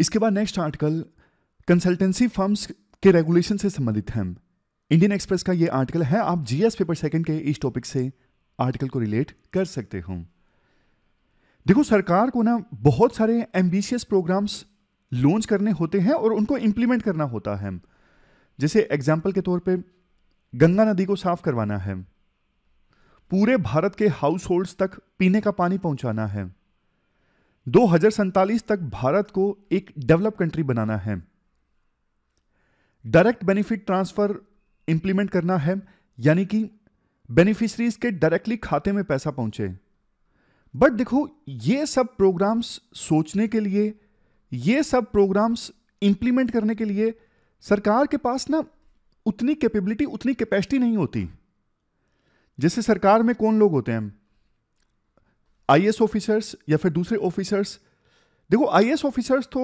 इसके बाद next article consultancy firms के रेगुलेशन से संबंधित हैं इंडियन एक्सप्रेस का ये आर्टिकल है आप जीएस पेपर सेकंड के इस टॉपिक से आर्टिकल को रिलेट कर सकते हो देखो सरकार को ना बहुत सारे एम्बिशियस प्रोग्राम्स लॉन्च करने होते हैं और उनको इंप्लीमेंट करना होता है जैसे एग्जाम्पल के तौर पे गंगा नदी को साफ करवाना है पूरे भारत के हाउस होल्ड्स तक पीने का पानी पहुंचाना है दो तक भारत को एक डेवलप कंट्री बनाना है डायरेक्ट बेनिफिट ट्रांसफर इंप्लीमेंट करना है यानी कि बेनिफिशरीज के डायरेक्टली खाते में पैसा पहुंचे बट देखो ये सब प्रोग्राम्स सोचने के लिए ये सब प्रोग्राम्स इंप्लीमेंट करने के लिए सरकार के पास ना उतनी कैपेबिलिटी उतनी कैपेसिटी नहीं होती जैसे सरकार में कौन लोग होते हैं आई ऑफिसर्स या फिर दूसरे ऑफिसर्स देखो आई ऑफिसर्स तो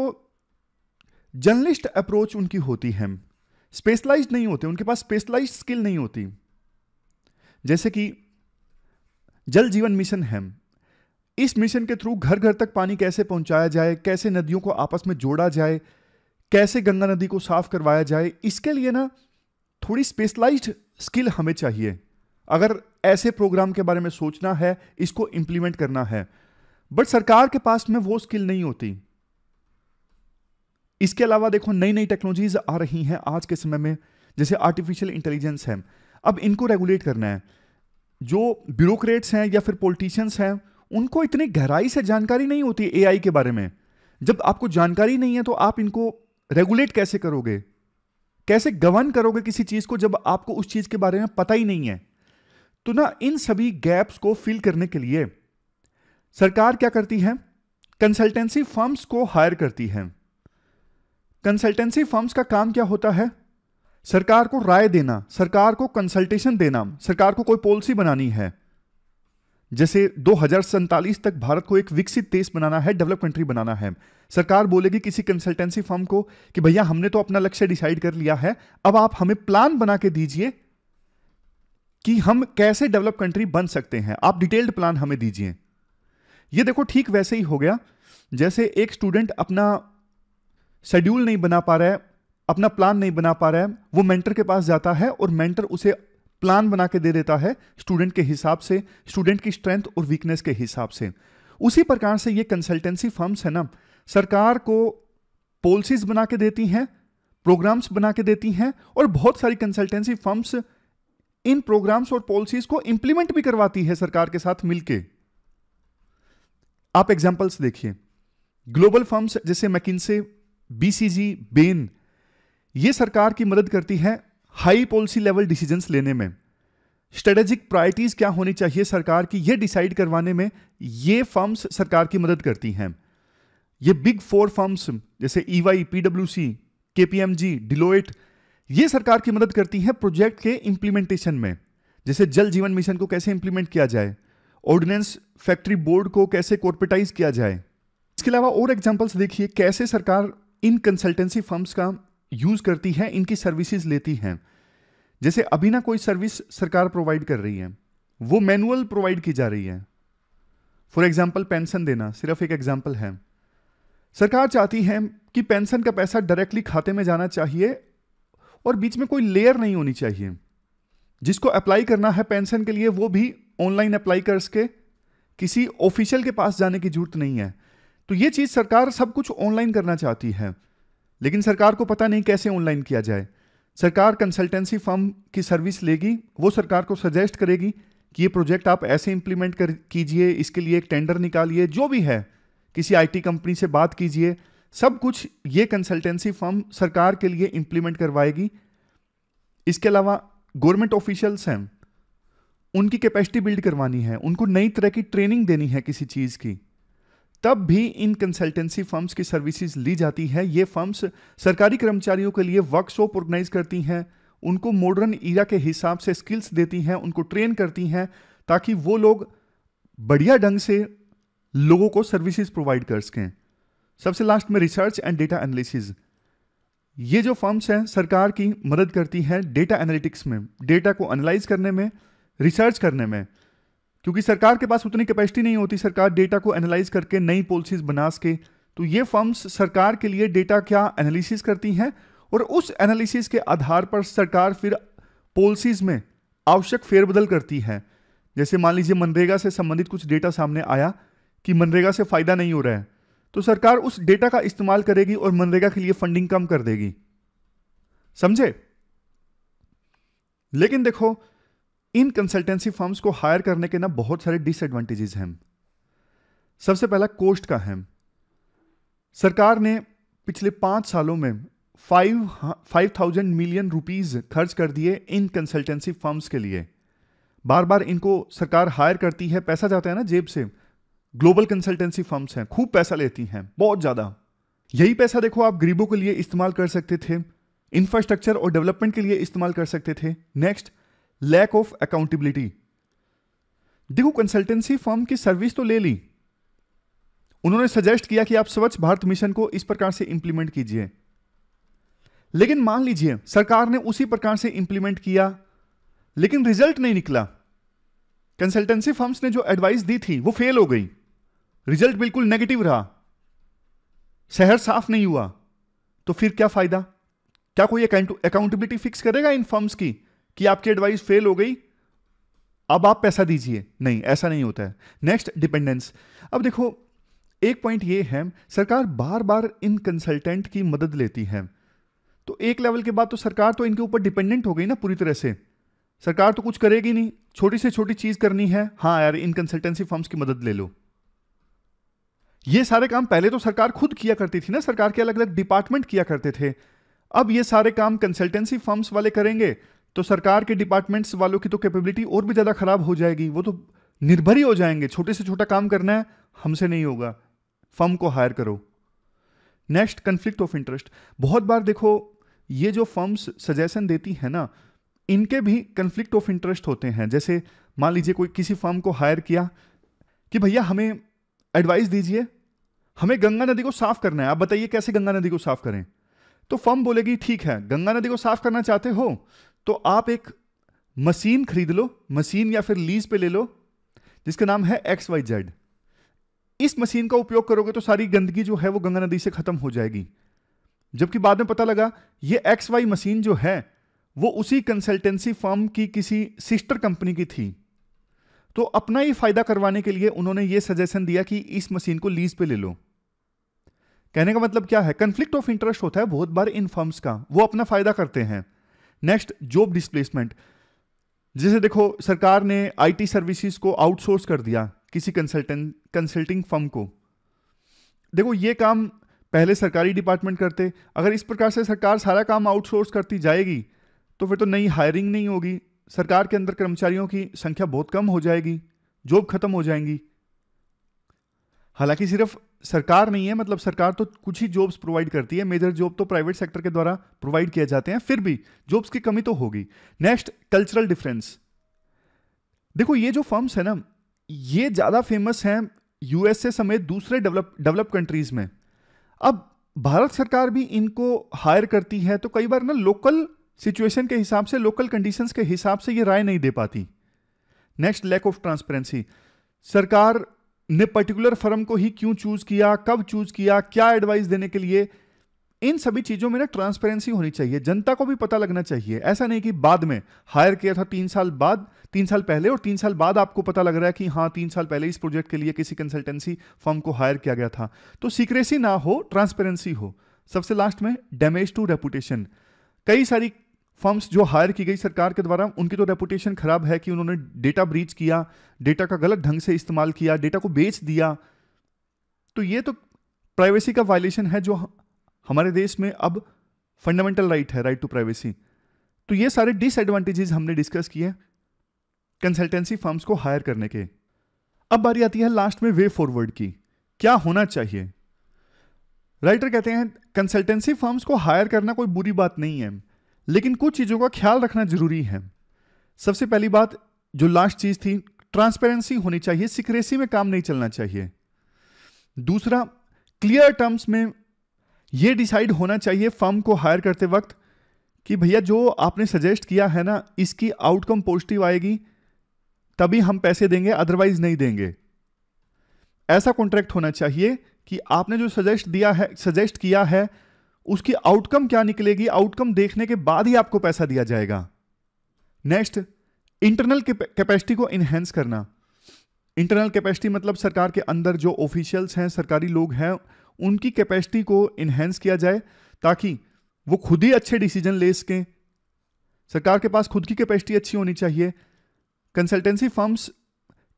जर्नलिस्ट अप्रोच उनकी होती है स्पेशलाइज नहीं होते उनके पास स्पेशलाइज स्किल नहीं होती जैसे कि जल जीवन मिशन है इस मिशन के थ्रू घर घर तक पानी कैसे पहुंचाया जाए कैसे नदियों को आपस में जोड़ा जाए कैसे गंगा नदी को साफ करवाया जाए इसके लिए ना थोड़ी स्पेशलाइज्ड स्किल हमें चाहिए अगर ऐसे प्रोग्राम के बारे में सोचना है इसको इंप्लीमेंट करना है बट सरकार के पास में वो स्किल नहीं होती इसके अलावा देखो नई नई टेक्नोलॉजीज आ रही हैं आज के समय में जैसे आर्टिफिशियल इंटेलिजेंस है अब इनको रेगुलेट करना है जो ब्यूरोक्रेट्स हैं या फिर पॉलिटिशियंस हैं उनको इतनी गहराई से जानकारी नहीं होती एआई के बारे में जब आपको जानकारी नहीं है तो आप इनको रेगुलेट कैसे करोगे कैसे गवर्न करोगे किसी चीज को जब आपको उस चीज के बारे में पता ही नहीं है तो ना इन सभी गैप्स को फिल करने के लिए सरकार क्या करती है कंसल्टेंसी फर्म्स को हायर करती है कंसल्टेंसी फर्म्स का काम क्या होता है सरकार को राय देना सरकार को कंसल्टेशन देना सरकार को कोई पॉलिसी बनानी है जैसे दो तक भारत को एक विकसित देश बनाना है डेवलप कंट्री बनाना है सरकार बोलेगी किसी कंसल्टेंसी फर्म को कि भैया हमने तो अपना लक्ष्य डिसाइड कर लिया है अब आप हमें प्लान बना के दीजिए कि हम कैसे डेवलप कंट्री बन सकते हैं आप डिटेल्ड प्लान हमें दीजिए ये देखो ठीक वैसे ही हो गया जैसे एक स्टूडेंट अपना शेड्यूल नहीं बना पा रहा है अपना प्लान नहीं बना पा रहा है वो मेंटर के पास जाता है और मेंटर उसे प्लान बना के दे देता है स्टूडेंट के हिसाब से स्टूडेंट की स्ट्रेंथ और वीकनेस के हिसाब से उसी प्रकार से ये कंसल्टेंसी फर्म्स है ना सरकार को पॉलिसीज बना के देती हैं प्रोग्राम्स बना के देती हैं और बहुत सारी कंसल्टेंसी फर्म्स इन प्रोग्राम्स और पॉलिसीज को इंप्लीमेंट भी करवाती है सरकार के साथ मिलकर आप एग्जांपल्स देखिए ग्लोबल फर्म्स जैसे मैकिनसे बीसीजी बेन ये सरकार की मदद करती है हाई पॉलिसी लेवल डिसीजंस लेने में स्ट्रेटेजिक प्रायोरिटीज क्या होनी चाहिए सरकार की ये डिसाइड करवाने में ये फर्म्स सरकार की मदद करती हैं ये बिग फोर फर्म्स जैसे ईवाई पीडब्ल्यूसी केपीएमजी डिलोइट डिलोएट के पी ये सरकार की मदद करती है प्रोजेक्ट के इंप्लीमेंटेशन में जैसे जल जीवन मिशन को कैसे इंप्लीमेंट किया जाए ऑर्डिनेंस फैक्ट्री बोर्ड को कैसे कॉर्पोरेटाइज किया जाए इसके अलावा और एग्जाम्पल्स देखिए कैसे सरकार इन कंसल्टेंसी फर्म्स का यूज़ करती है इनकी सर्विसेज लेती हैं जैसे अभी ना कोई सर्विस सरकार प्रोवाइड कर रही है वो मैनुअल प्रोवाइड की जा रही है फॉर एग्जाम्पल पेंशन देना सिर्फ एक एग्जाम्पल है सरकार चाहती है कि पेंशन का पैसा डायरेक्टली खाते में जाना चाहिए और बीच में कोई लेयर नहीं होनी चाहिए जिसको अप्लाई करना है पेंशन के लिए वो भी ऑनलाइन अप्लाई कर सके किसी ऑफिशियल के पास जाने की जरूरत नहीं है तो ये चीज़ सरकार सब कुछ ऑनलाइन करना चाहती है लेकिन सरकार को पता नहीं कैसे ऑनलाइन किया जाए सरकार कंसल्टेंसी फर्म की सर्विस लेगी वो सरकार को सजेस्ट करेगी कि ये प्रोजेक्ट आप ऐसे इंप्लीमेंट कर कीजिए इसके लिए एक टेंडर निकालिए जो भी है किसी आईटी कंपनी से बात कीजिए सब कुछ ये कंसल्टेंसी फर्म सरकार के लिए इम्प्लीमेंट करवाएगी इसके अलावा गवर्नमेंट ऑफिशियल्स हैं उनकी कैपेसिटी बिल्ड करवानी है उनको नई तरह की ट्रेनिंग देनी है किसी चीज़ की तब भी इन कंसल्टेंसी फर्म्स की सर्विसेज ली जाती है ये फर्म्स सरकारी कर्मचारियों के लिए वर्कशॉप ऑर्गेनाइज करती हैं उनको मॉडर्न ईरा के हिसाब से स्किल्स देती हैं उनको ट्रेन करती हैं ताकि वो लोग बढ़िया ढंग से लोगों को सर्विसेज प्रोवाइड कर सकें सबसे लास्ट में रिसर्च एंड डेटा एनालिसिस ये जो फर्म्स हैं सरकार की मदद करती हैं डेटा एनालिटिक्स में डेटा को एनालाइज करने में रिसर्च करने में क्योंकि सरकार के पास उतनी कैपेसिटी नहीं होती सरकार डेटा को एनालाइज करके नई पॉलिसीज बना सके तो ये फर्म्स सरकार के लिए डेटा क्या एनालिसिस करती हैं और उस एनालिसिस के आधार पर सरकार फिर पॉलिसीज में आवश्यक फेरबदल करती है जैसे मान लीजिए मनरेगा से संबंधित कुछ डेटा सामने आया कि मनरेगा से फ़ायदा नहीं हो रहा है तो सरकार उस डेटा का इस्तेमाल करेगी और मनरेगा के लिए फंडिंग कम कर देगी समझे लेकिन देखो इन कंसल्टेंसी फर्म्स को हायर करने के ना बहुत सारे डिसएडवांटेजेस हैं सबसे पहला कोस्ट का है सरकार ने पिछले पांच सालों में five five thousand million rupees खर्च कर दिए इन कंसल्टेंसी फर्म्स के लिए बार बार इनको सरकार हायर करती है पैसा जाता है ना जेब से ग्लोबल कंसल्टेंसी फर्म्स हैं खूब पैसा लेती हैं बहुत ज़्यादा यही पैसा देखो आप गरीबों के लिए इस्तेमाल कर सकते थे इंफ्रास्ट्रक्चर और डेवलपमेंट के लिए इस्तेमाल कर सकते थे नेक्स्ट लैक ऑफ अकाउंटेबिलिटी देखो कंसल्टेंसी फर्म की सर्विस तो ले ली उन्होंने सजेस्ट किया कि आप स्वच्छ भारत मिशन को इस प्रकार से इंप्लीमेंट कीजिए लेकिन मान लीजिए सरकार ने उसी प्रकार से इंप्लीमेंट किया लेकिन रिजल्ट नहीं निकला कंसल्टेंसी फर्म्स ने जो एडवाइस दी थी वो फेल हो गई रिजल्ट बिल्कुल नेगेटिव रहा शहर साफ नहीं हुआ तो फिर क्या फायदा क्या कोई अकाउंटेबिलिटी फिक्स करेगा इन फर्म्स की कि आपकी एडवाइस फेल हो गई अब आप पैसा दीजिए नहीं ऐसा नहीं होता है नेक्स्ट डिपेंडेंस अब देखो एक पॉइंट ये है सरकार बार बार इन कंसल्टेंट की मदद लेती है तो एक लेवल के बाद तो सरकार तो इनके ऊपर डिपेंडेंट हो गई ना पूरी तरह से सरकार तो कुछ करेगी नहीं छोटी से छोटी चीज़ करनी है हाँ यार इन कंसल्टेंसी फर्म्स की मदद ले लो ये सारे काम पहले तो सरकार खुद किया करती थी ना सरकार के अलग अलग डिपार्टमेंट किया करते थे अब ये सारे काम कंसल्टेंसी फर्म्स वाले करेंगे तो सरकार के डिपार्टमेंट्स वालों की तो कैपेबिलिटी और भी ज़्यादा ख़राब हो जाएगी वो तो निर्भर ही हो जाएंगे छोटे से छोटा काम करना है हमसे नहीं होगा फर्म को हायर करो नेक्स्ट कन्फ्लिक्ट ऑफ इंटरेस्ट बहुत बार देखो ये जो फर्म्स सजेशन देती है ना इनके भी कन्फ्लिक्ट ऑफ इंटरेस्ट होते हैं जैसे मान लीजिए कोई किसी फर्म को हायर किया कि भैया हमें एडवाइस दीजिए हमें गंगा नदी को साफ करना है आप बताइए कैसे गंगा नदी को साफ करें तो फर्म बोलेगी ठीक है गंगा नदी को साफ करना चाहते हो तो आप एक मशीन खरीद लो मशीन या फिर लीज पे ले लो जिसका नाम है एक्स वाई जेड इस मशीन का उपयोग करोगे तो सारी गंदगी जो है वो गंगा नदी से खत्म हो जाएगी जबकि बाद में पता लगा ये एक्स वाई मशीन जो है वो उसी कंसल्टेंसी फर्म की किसी सिस्टर कंपनी की थी तो अपना ही फायदा करवाने के लिए उन्होंने ये सजेशन दिया कि इस मशीन को लीज पे ले लो कहने का मतलब क्या है कंफ्लिक्ट ऑफ इंटरेस्ट होता है बहुत बार इन फर्म्स का वो अपना फायदा करते हैं नेक्स्ट जॉब डिस्प्लेसमेंट जैसे देखो सरकार ने आईटी सर्विसेज को आउटसोर्स कर दिया किसी कंसल्टेंट कंसल्टिंग फर्म को देखो ये काम पहले सरकारी डिपार्टमेंट करते अगर इस प्रकार से सरकार सारा काम आउटसोर्स करती जाएगी तो फिर तो नई हायरिंग नहीं होगी सरकार के अंदर कर्मचारियों की संख्या बहुत कम हो जाएगी जॉब खत्म हो जाएंगी हालांकि सिर्फ सरकार नहीं है मतलब सरकार तो कुछ ही जॉब्स प्रोवाइड करती है मेजर जॉब तो प्राइवेट सेक्टर के द्वारा प्रोवाइड किए जाते हैं फिर भी जॉब्स की कमी तो होगी नेक्स्ट कल्चरल डिफरेंस देखो ये जो फर्म्स है ना ये ज़्यादा फेमस हैं यूएसए समेत दूसरे डेवलप डेवलप कंट्रीज़ में अब भारत सरकार भी इनको हायर करती है तो कई बार ना लोकल सिचुएशन के हिसाब से लोकल कंडीशंस के हिसाब से ये राय नहीं दे पाती नेक्स्ट लैक ऑफ ट्रांसपेरेंसी सरकार ने पर्टिकुलर फर्म को ही क्यों चूज किया कब चूज किया क्या एडवाइस देने के लिए इन सभी चीजों में ना ट्रांसपेरेंसी होनी चाहिए जनता को भी पता लगना चाहिए ऐसा नहीं कि बाद में हायर किया था तीन साल बाद तीन साल पहले और तीन साल बाद आपको पता लग रहा है कि हाँ तीन साल पहले इस प्रोजेक्ट के लिए किसी कंसल्टेंसी फर्म को हायर किया गया था तो सीक्रेसी ना हो ट्रांसपेरेंसी हो सबसे लास्ट में डैमेज टू रेपुटेशन कई सारी फर्म्स जो हायर की गई सरकार के द्वारा उनकी तो रेपुटेशन खराब है कि उन्होंने डेटा ब्रीच किया डेटा का गलत ढंग से इस्तेमाल किया डेटा को बेच दिया तो ये तो प्राइवेसी का वायलेशन है जो हमारे देश में अब फंडामेंटल राइट है राइट टू प्राइवेसी तो ये सारे डिसएडवांटेजेस हमने डिस्कस किए कंसल्टेंसी फर्म्स को हायर करने के अब बारी आती है लास्ट में वे फॉरवर्ड की क्या होना चाहिए राइटर कहते हैं कंसल्टेंसी फर्म्स को हायर करना कोई बुरी बात नहीं है लेकिन कुछ चीज़ों का ख्याल रखना जरूरी है सबसे पहली बात जो लास्ट चीज़ थी ट्रांसपेरेंसी होनी चाहिए सिक्रेसी में काम नहीं चलना चाहिए दूसरा क्लियर टर्म्स में ये डिसाइड होना चाहिए फर्म को हायर करते वक्त कि भैया जो आपने सजेस्ट किया है ना इसकी आउटकम पॉजिटिव आएगी तभी हम पैसे देंगे अदरवाइज नहीं देंगे ऐसा कॉन्ट्रैक्ट होना चाहिए कि आपने जो सजेस्ट दिया है सजेस्ट किया है उसकी आउटकम क्या निकलेगी आउटकम देखने के बाद ही आपको पैसा दिया जाएगा नेक्स्ट इंटरनल कैपेसिटी को इनहेंस करना इंटरनल कैपेसिटी मतलब सरकार के अंदर जो ऑफिशियल्स हैं सरकारी लोग हैं उनकी कैपेसिटी को इनहेंस किया जाए ताकि वो खुद ही अच्छे डिसीजन ले सकें सरकार के पास खुद की कैपेसिटी अच्छी होनी चाहिए कंसल्टेंसी फर्म्स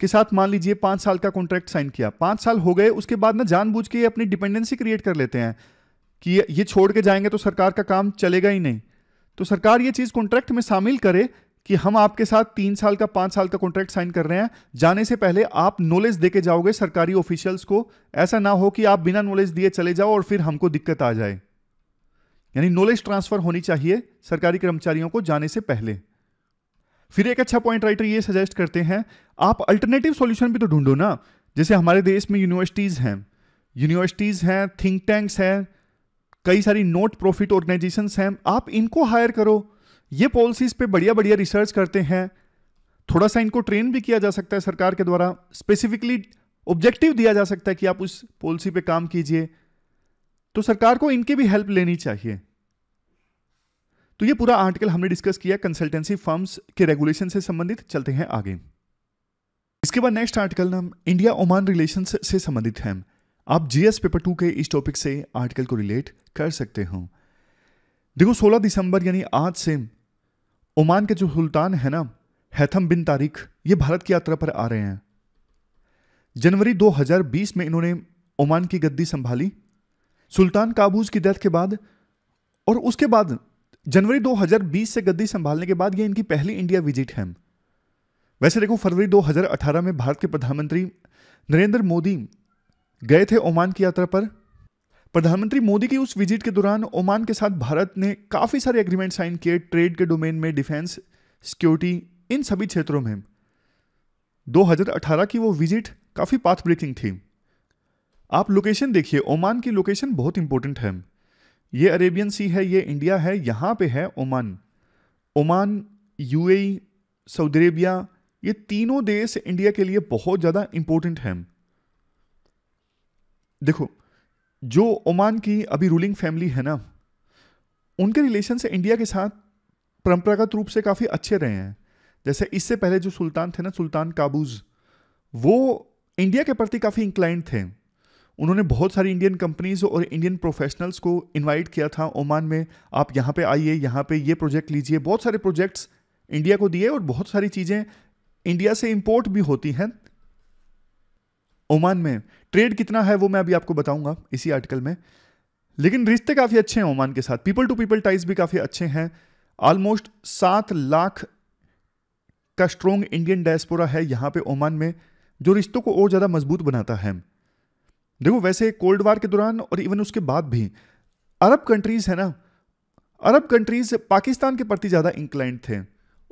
के साथ मान लीजिए पांच साल का कॉन्ट्रैक्ट साइन किया पांच साल हो गए उसके बाद ना जानबूझ के अपनी डिपेंडेंसी क्रिएट कर लेते हैं कि ये छोड़ के जाएंगे तो सरकार का काम चलेगा ही नहीं तो सरकार ये चीज़ कॉन्ट्रैक्ट में शामिल करे कि हम आपके साथ तीन साल का पाँच साल का कॉन्ट्रैक्ट साइन कर रहे हैं जाने से पहले आप नॉलेज दे के जाओगे सरकारी ऑफिशियल्स को ऐसा ना हो कि आप बिना नॉलेज दिए चले जाओ और फिर हमको दिक्कत आ जाए यानी नॉलेज ट्रांसफर होनी चाहिए सरकारी कर्मचारियों को जाने से पहले फिर एक अच्छा पॉइंट राइटर ये सजेस्ट करते हैं आप अल्टरनेटिव सोल्यूशन भी तो ढूंढो ना जैसे हमारे देश में यूनिवर्सिटीज़ हैं यूनिवर्सिटीज़ हैं थिंक टैंक्स हैं कई सारी नोट प्रॉफिट ऑर्गेनाइजेशन हैं आप इनको हायर करो ये पॉलिसीज़ पे बढ़िया बढ़िया रिसर्च करते हैं थोड़ा सा इनको ट्रेन भी किया जा सकता है सरकार के द्वारा स्पेसिफिकली ऑब्जेक्टिव दिया जा सकता है कि आप उस पॉलिसी पे काम कीजिए तो सरकार को इनकी भी हेल्प लेनी चाहिए तो ये पूरा आर्टिकल हमने डिस्कस किया कंसल्टेंसी फर्म्स के रेगुलेशन से संबंधित चलते हैं आगे इसके बाद नेक्स्ट आर्टिकल नाम इंडिया ओमान रिलेशन से संबंधित हैं आप जीएस पेपर टू के इस टॉपिक से आर्टिकल को रिलेट कर सकते हो देखो 16 दिसंबर यानी आज से ओमान के जो सुल्तान है ना हैथम बिन तारिक ये भारत की यात्रा पर आ रहे हैं जनवरी 2020 में इन्होंने ओमान की गद्दी संभाली सुल्तान काबूज की डेथ के बाद और उसके बाद जनवरी 2020 से गद्दी संभालने के बाद ये इनकी पहली इंडिया विजिट है वैसे देखो फरवरी 2018 में भारत के प्रधानमंत्री नरेंद्र मोदी गए थे ओमान की यात्रा पर प्रधानमंत्री मोदी की उस विजिट के दौरान ओमान के साथ भारत ने काफ़ी सारे एग्रीमेंट साइन किए ट्रेड के डोमेन में डिफेंस सिक्योरिटी इन सभी क्षेत्रों में 2018 की वो विजिट काफ़ी पाथ ब्रेकिंग थी आप लोकेशन देखिए ओमान की लोकेशन बहुत इंपॉर्टेंट है ये अरेबियन सी है ये इंडिया है यहाँ पे है Oman Oman UAE Saudi Arabia ये तीनों देश इंडिया के लिए बहुत ज़्यादा इम्पोर्टेंट हैं देखो जो ओमान की अभी रूलिंग फैमिली है ना उनके रिलेशन से इंडिया के साथ परंपरागत रूप से काफ़ी अच्छे रहे हैं जैसे इससे पहले जो सुल्तान थे ना सुल्तान काबूज वो इंडिया के प्रति काफ़ी इंक्लाइंड थे उन्होंने बहुत सारी इंडियन कंपनीज और इंडियन प्रोफेशनल्स को इनवाइट किया था ओमान में आप यहाँ पे आइए यहाँ पे ये प्रोजेक्ट लीजिए बहुत सारे प्रोजेक्ट्स इंडिया को दिए और बहुत सारी चीज़ें इंडिया से इम्पोर्ट भी होती हैं ओमान में ट्रेड कितना है वो मैं अभी आपको बताऊंगा इसी आर्टिकल में लेकिन रिश्ते काफ़ी अच्छे हैं ओमान के साथ पीपल टू पीपल टाइज भी काफ़ी अच्छे हैं ऑलमोस्ट सात लाख का स्ट्रॉन्ग इंडियन डायस्पोरा है यहाँ पे ओमान में जो रिश्तों को और ज़्यादा मजबूत बनाता है देखो वैसे कोल्ड वार के दौरान और इवन उसके बाद भी अरब कंट्रीज़ है ना अरब कंट्रीज़ पाकिस्तान के प्रति ज़्यादा इंक्लाइंट थे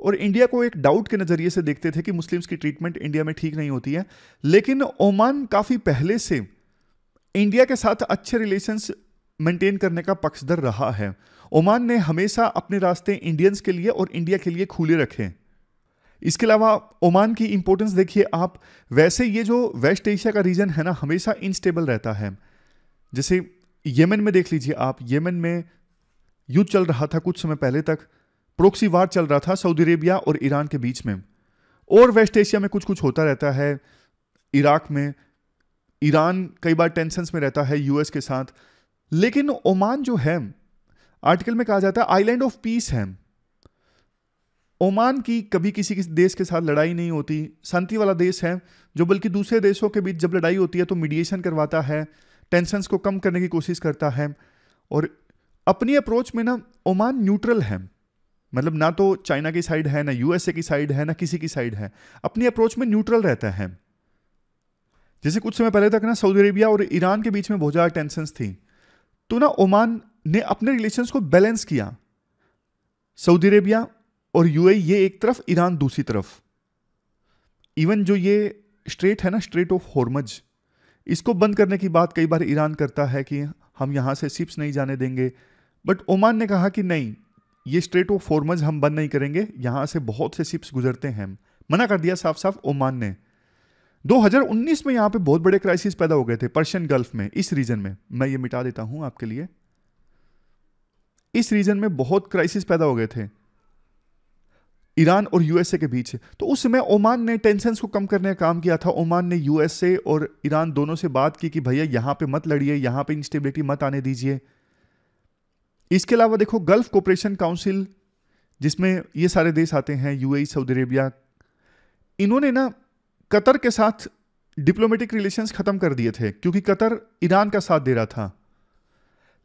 और इंडिया को एक डाउट के नज़रिए से देखते थे कि मुस्लिम्स की ट्रीटमेंट इंडिया में ठीक नहीं होती है लेकिन ओमान काफ़ी पहले से इंडिया के साथ अच्छे रिलेशंस मेंटेन करने का पक्षधर रहा है ओमान ने हमेशा अपने रास्ते इंडियंस के लिए और इंडिया के लिए खुले रखे इसके अलावा ओमान की इम्पोर्टेंस देखिए आप वैसे ये जो वेस्ट एशिया का रीजन है ना हमेशा इनस्टेबल रहता है जैसे यमन में देख लीजिए आप यमन में युद्ध चल रहा था कुछ समय पहले तक प्रोक्सी वार चल रहा था सऊदी अरेबिया और ईरान के बीच में और वेस्ट एशिया में कुछ कुछ होता रहता है इराक में ईरान कई बार टेंशन में रहता है यूएस के साथ लेकिन ओमान जो है आर्टिकल में कहा जाता है आइलैंड ऑफ पीस है ओमान की कभी किसी किसी देश के साथ लड़ाई नहीं होती शांति वाला देश है जो बल्कि दूसरे देशों के बीच जब लड़ाई होती है तो मीडिएशन करवाता है टेंशन को कम करने की कोशिश करता है और अपनी अप्रोच में ना ओमान न्यूट्रल है मतलब ना तो चाइना की साइड है ना यूएसए की साइड है ना किसी की साइड है अपनी अप्रोच में न्यूट्रल रहता है जैसे कुछ समय पहले तक ना सऊदी अरेबिया और ईरान के बीच में बहुत ज़्यादा टेंशन थी तो ना ओमान ने अपने रिलेशंस को बैलेंस किया सऊदी अरेबिया और यूएई ये एक तरफ ईरान दूसरी तरफ इवन जो ये स्ट्रेट है ना स्ट्रेट ऑफ हॉर्मज इसको बंद करने की बात कई बार ईरान करता है कि हम यहाँ से सिप्स नहीं जाने देंगे बट ओमान ने कहा कि नहीं ये स्ट्रेट ऑफ फॉर्मज हम बंद नहीं करेंगे यहां से बहुत से शिप्स गुजरते हैं मना कर दिया साफ साफ ओमान ने 2019 में यहां पे बहुत बड़े क्राइसिस पैदा हो गए थे पर्शियन गल्फ में इस रीजन में मैं ये मिटा देता हूं आपके लिए इस रीजन में बहुत क्राइसिस पैदा हो गए थे ईरान और यूएसए के बीच तो उस समय ओमान ने टेंशन को कम करने का काम किया था ओमान ने यूएसए और ईरान दोनों से बात की कि भैया यहां पे मत लड़िए यहां पे इंस्टेबिलिटी मत आने दीजिए इसके अलावा देखो गल्फ कोऑपरेशन काउंसिल जिसमें ये सारे देश आते हैं यूएई सऊदी अरेबिया इन्होंने ना कतर के साथ डिप्लोमेटिक रिलेशंस ख़त्म कर दिए थे क्योंकि कतर ईरान का साथ दे रहा था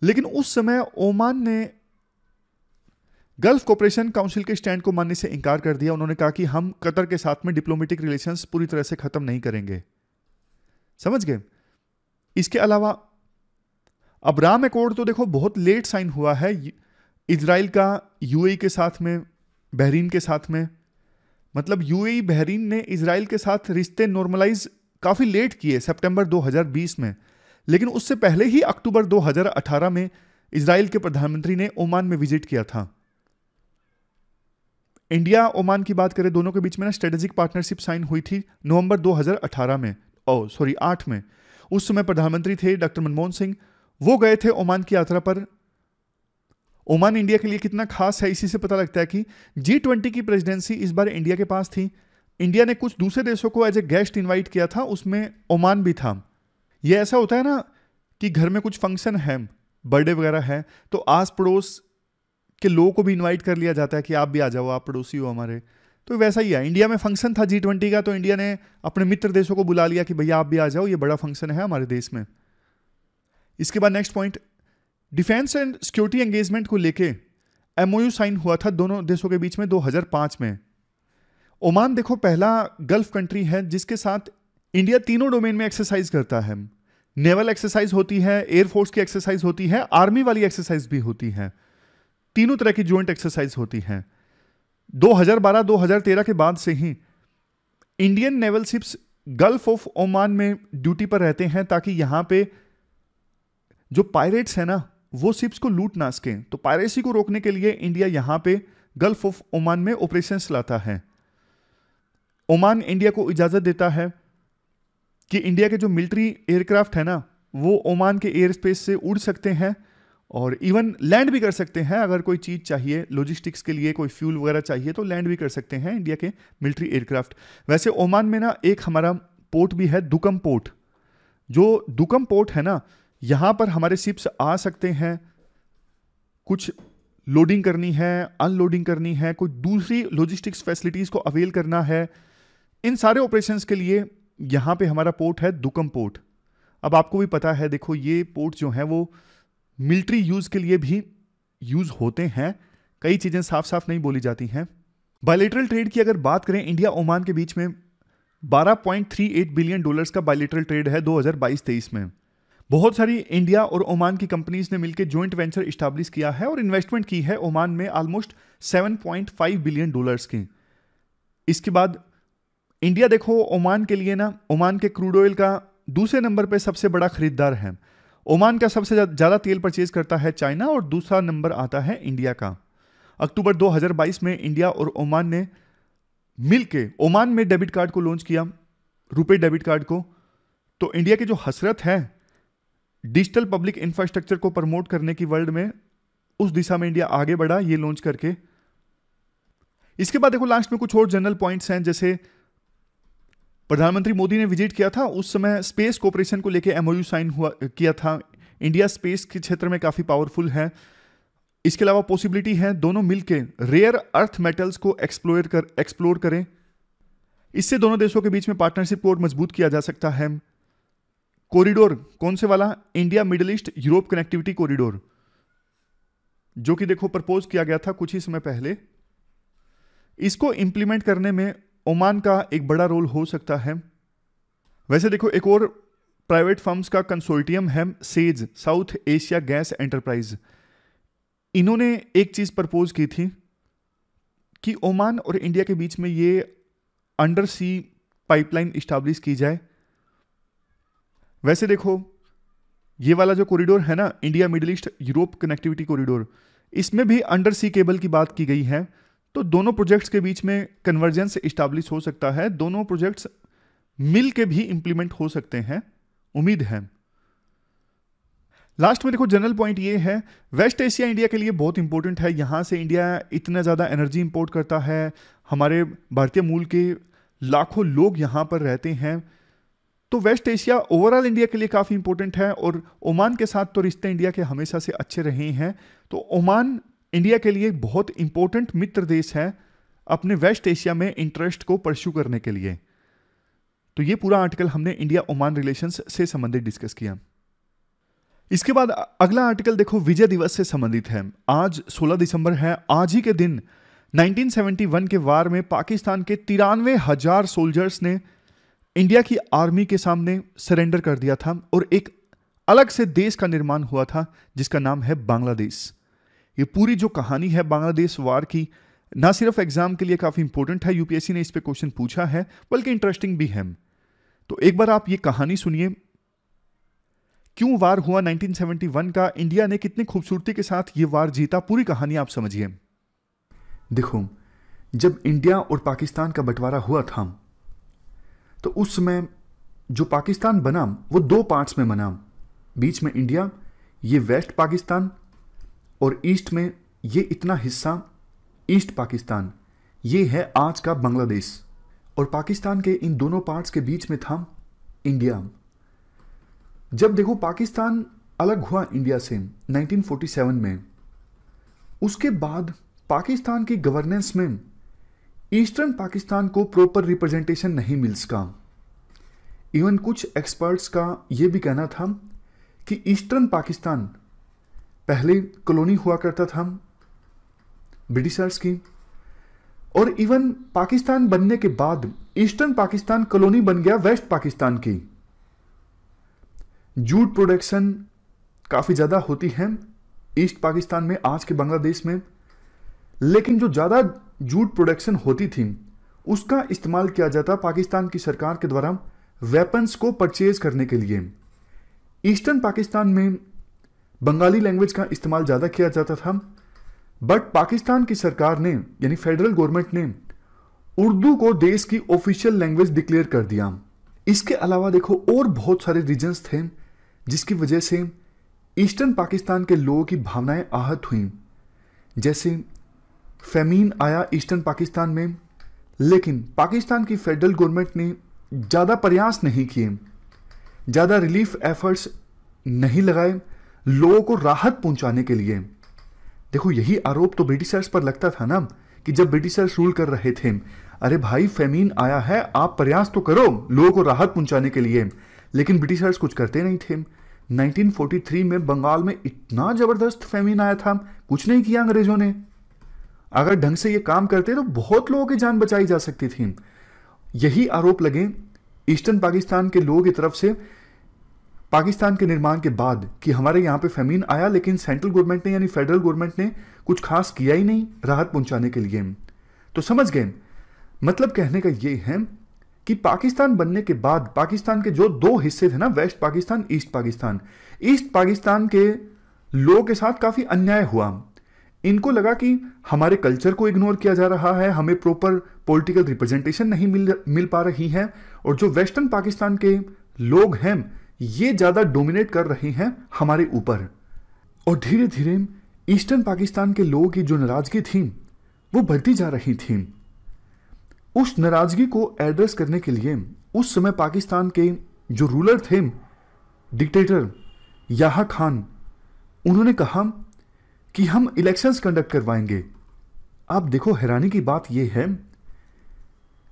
लेकिन उस समय ओमान ने गल्फ कोऑपरेशन काउंसिल के स्टैंड को मानने से इंकार कर दिया उन्होंने कहा कि हम कतर के साथ में डिप्लोमेटिक रिलेशंस पूरी तरह से ख़त्म नहीं करेंगे समझ गए इसके अलावा अब्राम एकॉर्ड तो देखो बहुत लेट साइन हुआ है इसराइल का यूएई के साथ में बहरीन के साथ में मतलब यूएई बहरीन ने इसराइल के साथ रिश्ते नॉर्मलाइज काफ़ी लेट किए सितंबर 2020 में लेकिन उससे पहले ही अक्टूबर 2018 में इसराइल के प्रधानमंत्री ने ओमान में विजिट किया था इंडिया ओमान की बात करें दोनों के बीच में ना स्ट्रेटेजिक पार्टनरशिप साइन हुई थी नवंबर 2018 में ओ सॉरी आठ में उस समय प्रधानमंत्री थे डॉक्टर मनमोहन सिंह वो गए थे ओमान की यात्रा पर ओमान इंडिया के लिए कितना खास है इसी से पता लगता है कि जी ट्वेंटी की प्रेसिडेंसी इस बार इंडिया के पास थी इंडिया ने कुछ दूसरे देशों को एज ए गेस्ट इनवाइट किया था उसमें ओमान भी था ये ऐसा होता है ना कि घर में कुछ फंक्शन है बर्थडे वगैरह है तो आस पड़ोस के लोगों को भी इन्वाइट कर लिया जाता है कि आप भी आ जाओ आप पड़ोसी हो हमारे तो वैसा ही है इंडिया में फंक्शन था जी ट्वेंटी का तो इंडिया ने अपने मित्र देशों को बुला लिया कि भैया आप भी आ जाओ ये बड़ा फंक्शन है हमारे देश में इसके बाद next point defence and security engagement को लेके एमओयू साइन हुआ था दोनों देशों के बीच में 2005 में ओमान देखो पहला गल्फ कंट्री है जिसके साथ इंडिया तीनों डोमेन में एक्सरसाइज करता है नेवल एक्सरसाइज होती है एयरफोर्स की एक्सरसाइज होती है आर्मी वाली एक्सरसाइज भी होती है तीनों तरह की ज्वाइंट एक्सरसाइज होती हैं 2012-2013 के बाद से ही Indian naval ships Gulf of Oman में ड्यूटी पर रहते हैं ताकि यहां पे जो पायरेट्स है ना वो शिप्स को लूट ना सकें तो पायरेसी को रोकने के लिए इंडिया यहां पे गल्फ ऑफ ओमान में ऑपरेशन लाता है ओमान इंडिया को इजाज़त देता है कि इंडिया के जो मिलिट्री एयरक्राफ्ट है ना वो ओमान के एयर स्पेस से उड़ सकते हैं और इवन लैंड भी कर सकते हैं अगर कोई चीज़ चाहिए लॉजिस्टिक्स के लिए कोई फ्यूल वगैरह चाहिए तो लैंड भी कर सकते हैं इंडिया के मिलिट्री एयरक्राफ्ट वैसे ओमान में ना एक हमारा पोर्ट भी है दुकम पोर्ट जो दुकम पोर्ट है ना यहां पर हमारे सिप्स आ सकते हैं कुछ लोडिंग करनी है अनलोडिंग करनी है कोई दूसरी लॉजिस्टिक्स फैसिलिटीज़ को अवेल करना है इन सारे ऑपरेशंस के लिए यहां पे हमारा पोर्ट है दुकम पोर्ट अब आपको भी पता है देखो ये पोर्ट जो हैं वो मिलिट्री यूज़ के लिए भी यूज़ होते हैं कई चीज़ें साफ साफ नहीं बोली जाती हैं बायोलिटरल ट्रेड की अगर बात करें इंडिया ओमान के बीच में 12.38 बिलियन डॉलर्स का बायोलिट्रल ट्रेड है 2022-23 में बहुत सारी इंडिया और ओमान की कंपनीज ने मिलकर ज्वाइंट वेंचर स्टाब्लिश किया है और इन्वेस्टमेंट की है ओमान में ऑलमोस्ट 7.5 बिलियन डॉलर्स की इसके बाद इंडिया देखो ओमान के लिए ना ओमान के क्रूड ऑयल का दूसरे नंबर पर सबसे बड़ा खरीददार है ओमान का सबसे ज़्यादा तेल परचेज करता है चाइना और दूसरा नंबर आता है इंडिया का अक्टूबर 2022 में इंडिया और ओमान ने मिलके ओमान में डेबिट कार्ड को लॉन्च किया रुपए डेबिट कार्ड को तो इंडिया की जो हसरत है डिजिटल पब्लिक इंफ्रास्ट्रक्चर को प्रमोट करने की वर्ल्ड में उस दिशा में इंडिया आगे बढ़ा ये लॉन्च करके इसके बाद देखो लास्ट में कुछ और जनरल पॉइंट्स हैं जैसे प्रधानमंत्री मोदी ने विजिट किया था उस समय स्पेस कॉपरेशन को लेकर एमओयू साइन हुआ किया था इंडिया स्पेस के क्षेत्र में काफ़ी पावरफुल है इसके अलावा पॉसिबिलिटी है दोनों मिलकर रेयर अर्थ मेटल्स को एक्सप्लोर कर एक्सप्लोर करें इससे दोनों देशों के बीच में पार्टनरशिप को और मजबूत किया जा सकता है कॉरिडोर कौन से वाला India Middle East Europe connectivity corridor जो कि देखो प्रपोज किया गया था कुछ ही समय पहले इसको इंप्लीमेंट करने में ओमान का एक बड़ा रोल हो सकता है वैसे देखो एक और प्राइवेट फर्म्स का कंसोर्टियम है SAGE South Asia gas enterprise इन्होंने एक चीज़ प्रपोज की थी कि ओमान और इंडिया के बीच में ये अंडर सी पाइपलाइन इस्टाब्लिश की जाए वैसे देखो ये वाला जो कॉरिडोर है ना India Middle East Europe connectivity corridor इसमें भी अंडर सी केबल की बात की गई है तो दोनों प्रोजेक्ट्स के बीच में कन्वर्जेंस इस्टाब्लिश हो सकता है दोनों प्रोजेक्ट्स मिल के भी इंप्लीमेंट हो सकते हैं उम्मीद है लास्ट में देखो जनरल पॉइंट ये है वेस्ट एशिया इंडिया के लिए बहुत इंपॉर्टेंट है यहाँ से इंडिया इतना ज़्यादा एनर्जी इंपोर्ट करता है हमारे भारतीय मूल के लाखों लोग यहाँ पर रहते हैं तो वेस्ट एशिया ओवरऑल इंडिया के लिए काफ़ी इंपॉर्टेंट है और ओमान के साथ तो रिश्ते इंडिया के हमेशा से अच्छे रहे हैं तो ओमान इंडिया के लिए बहुत इंपॉर्टेंट मित्र देश है अपने वेस्ट एशिया में इंटरेस्ट को परस्यू करने के लिए तो ये पूरा आर्टिकल हमने इंडिया ओमान रिलेशंस से संबंधित डिस्कस किया इसके बाद अगला आर्टिकल देखो विजय दिवस से संबंधित है आज 16 दिसंबर है आज ही के दिन 1971 के वार में पाकिस्तान के तिरानवे हजार सोल्जर्स ने इंडिया की आर्मी के सामने सरेंडर कर दिया था और एक अलग से देश का निर्माण हुआ था जिसका नाम है बांग्लादेश ये पूरी जो कहानी है बांग्लादेश वार की ना सिर्फ एग्जाम के लिए काफ़ी इंपॉर्टेंट है यूपीएससी ने इस पर क्वेश्चन पूछा है बल्कि इंटरेस्टिंग भी है तो एक बार आप ये कहानी सुनिए क्यों वार हुआ 1971 का इंडिया ने कितनी खूबसूरती के साथ ये वार जीता पूरी कहानी आप समझिए देखो जब इंडिया और पाकिस्तान का बंटवारा हुआ था तो उस समय जो पाकिस्तान बनाम वो दो पार्ट्स में बना बीच में इंडिया ये वेस्ट पाकिस्तान और ईस्ट में ये इतना हिस्सा ईस्ट पाकिस्तान ये है आज का बांग्लादेश और पाकिस्तान के इन दोनों पार्ट्स के बीच में था इंडिया जब देखो पाकिस्तान अलग हुआ इंडिया से 1947 में उसके बाद पाकिस्तान की गवर्नेंस में ईस्टर्न पाकिस्तान को प्रॉपर रिप्रेजेंटेशन नहीं मिल सका इवन कुछ एक्सपर्ट्स का यह भी कहना था कि ईस्टर्न पाकिस्तान पहले कॉलोनी हुआ करता था ब्रिटिशर्स की और इवन पाकिस्तान बनने के बाद ईस्टर्न पाकिस्तान कॉलोनी बन गया वेस्ट पाकिस्तान की जूट प्रोडक्शन काफ़ी ज़्यादा होती है ईस्ट पाकिस्तान में आज के बांग्लादेश में लेकिन जो ज़्यादा जूट प्रोडक्शन होती थी उसका इस्तेमाल किया जाता पाकिस्तान की सरकार के द्वारा वेपन्स को परचेज करने के लिए ईस्टर्न पाकिस्तान में बंगाली लैंग्वेज का इस्तेमाल ज़्यादा किया जाता था बट पाकिस्तान की सरकार ने यानी फेडरल गवर्नमेंट ने उर्दू को देश की ऑफिशियल लैंग्वेज डिक्लेयर कर दिया इसके अलावा देखो और बहुत सारे रीजन्स थे जिसकी वजह से ईस्टर्न पाकिस्तान के लोगों की भावनाएं आहत हुई जैसे फेमीन आया ईस्टर्न पाकिस्तान में लेकिन पाकिस्तान की फेडरल गवर्नमेंट ने ज़्यादा प्रयास नहीं किए ज़्यादा रिलीफ एफर्ट्स नहीं लगाए लोगों को राहत पहुंचाने के लिए देखो यही आरोप तो ब्रिटिशर्स पर लगता था ना कि जब ब्रिटिशर्स रूल कर रहे थे अरे भाई फेमीन आया है आप प्रयास तो करो लोगों को राहत पहुंचाने के लिए लेकिन ब्रिटिशर्स कुछ करते नहीं थे 1943 में बंगाल में इतना ज़बरदस्त फेमीन आया था कुछ नहीं किया अंग्रेज़ों ने अगर ढंग से ये काम करते तो बहुत लोगों की जान बचाई जा सकती थी यही आरोप लगे ईस्टर्न पाकिस्तान के लोगों की तरफ से पाकिस्तान के निर्माण के बाद कि हमारे यहाँ पे फेमीन आया लेकिन सेंट्रल गवर्नमेंट ने यानी फेडरल गवर्नमेंट ने कुछ खास किया ही नहीं राहत पहुंचाने के लिए तो समझ गए मतलब कहने का ये है कि पाकिस्तान बनने के बाद पाकिस्तान के जो दो हिस्से थे ना West Pakistan East Pakistan East Pakistan के लोगों के साथ काफी अन्याय हुआ इनको लगा कि हमारे कल्चर को इग्नोर किया जा रहा है हमें प्रॉपर पॉलिटिकल रिप्रेजेंटेशन नहीं मिल मिल पा रही है और जो वेस्टर्न पाकिस्तान के लोग हैं ये ज़्यादा डोमिनेट कर रहे हैं हमारे ऊपर और धीरे धीरे ईस्टर्न पाकिस्तान के लोगों की जो नाराज़गी थी वो बढ़ती जा रही थी उस नाराज़गी को एड्रेस करने के लिए उस समय पाकिस्तान के जो रूलर थे डिक्टेटर याहा खान उन्होंने कहा कि हम इलेक्शंस कंडक्ट करवाएंगे आप देखो हैरानी की बात यह है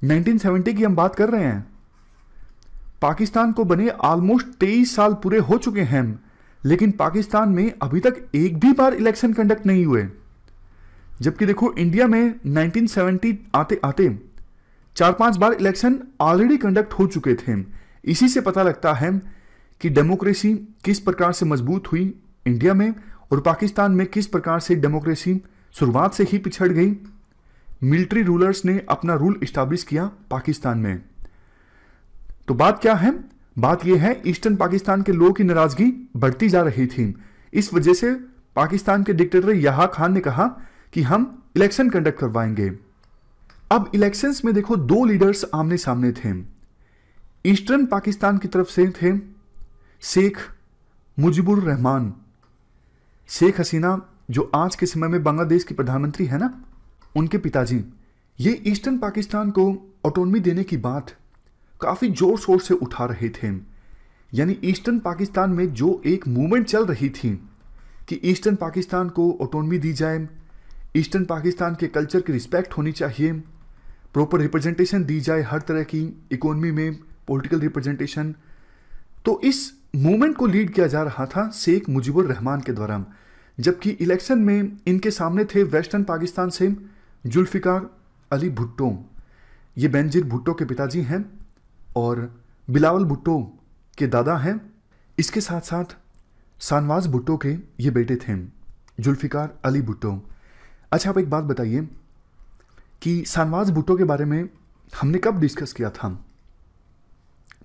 1970 की हम बात कर रहे हैं पाकिस्तान को बने ऑलमोस्ट तेईस साल पूरे हो चुके हैं लेकिन पाकिस्तान में अभी तक एक भी बार इलेक्शन कंडक्ट नहीं हुए जबकि देखो इंडिया में 1970 आते आते चार पांच बार इलेक्शन ऑलरेडी कंडक्ट हो चुके थे इसी से पता लगता है कि डेमोक्रेसी किस प्रकार से मजबूत हुई इंडिया में और पाकिस्तान में किस प्रकार से डेमोक्रेसी शुरुआत से ही पिछड़ गई मिलिट्री रूलर्स ने अपना रूल इस्टाब्लिश किया पाकिस्तान में तो बात क्या है बात यह है ईस्टर्न पाकिस्तान के लोगों की नाराजगी बढ़ती जा रही थी इस वजह से पाकिस्तान के डिक्टेटर याहा खान ने कहा कि हम इलेक्शन कंडक्ट करवाएंगे अब इलेक्शंस में देखो दो लीडर्स आमने सामने थे ईस्टर्न पाकिस्तान की तरफ से थे शेख मुजिबुर रहमान शेख हसीना जो आज के समय में बांग्लादेश की प्रधानमंत्री है ना उनके पिताजी ये ईस्टर्न पाकिस्तान को ऑटोनमी देने की बात काफ़ी जोर शोर से उठा रहे थे यानी ईस्टर्न पाकिस्तान में जो एक मूवमेंट चल रही थी कि ईस्टर्न पाकिस्तान को ऑटोनमी दी जाए ईस्टर्न पाकिस्तान के कल्चर की रिस्पेक्ट होनी चाहिए प्रॉपर रिप्रेजेंटेशन दी जाए हर तरह की इकोनमी में पॉलिटिकल रिप्रेजेंटेशन तो इस मूवमेंट को लीड किया जा रहा था शेख मुजीबुर रहमान के द्वारा जबकि इलेक्शन में इनके सामने थे वेस्टर्न पाकिस्तान से जुल्फिकार अली भुट्टो ये बेंजिर भुट्टो के पिताजी हैं और बिलावल भुट्टो के दादा हैं इसके साथ साथ शानवाज भुट्टो के ये बेटे थे जुल्फिकार अली भुट्टो अच्छा आप एक बात बताइए कि शानवाज भुट्टो के बारे में हमने कब डिस्कस किया था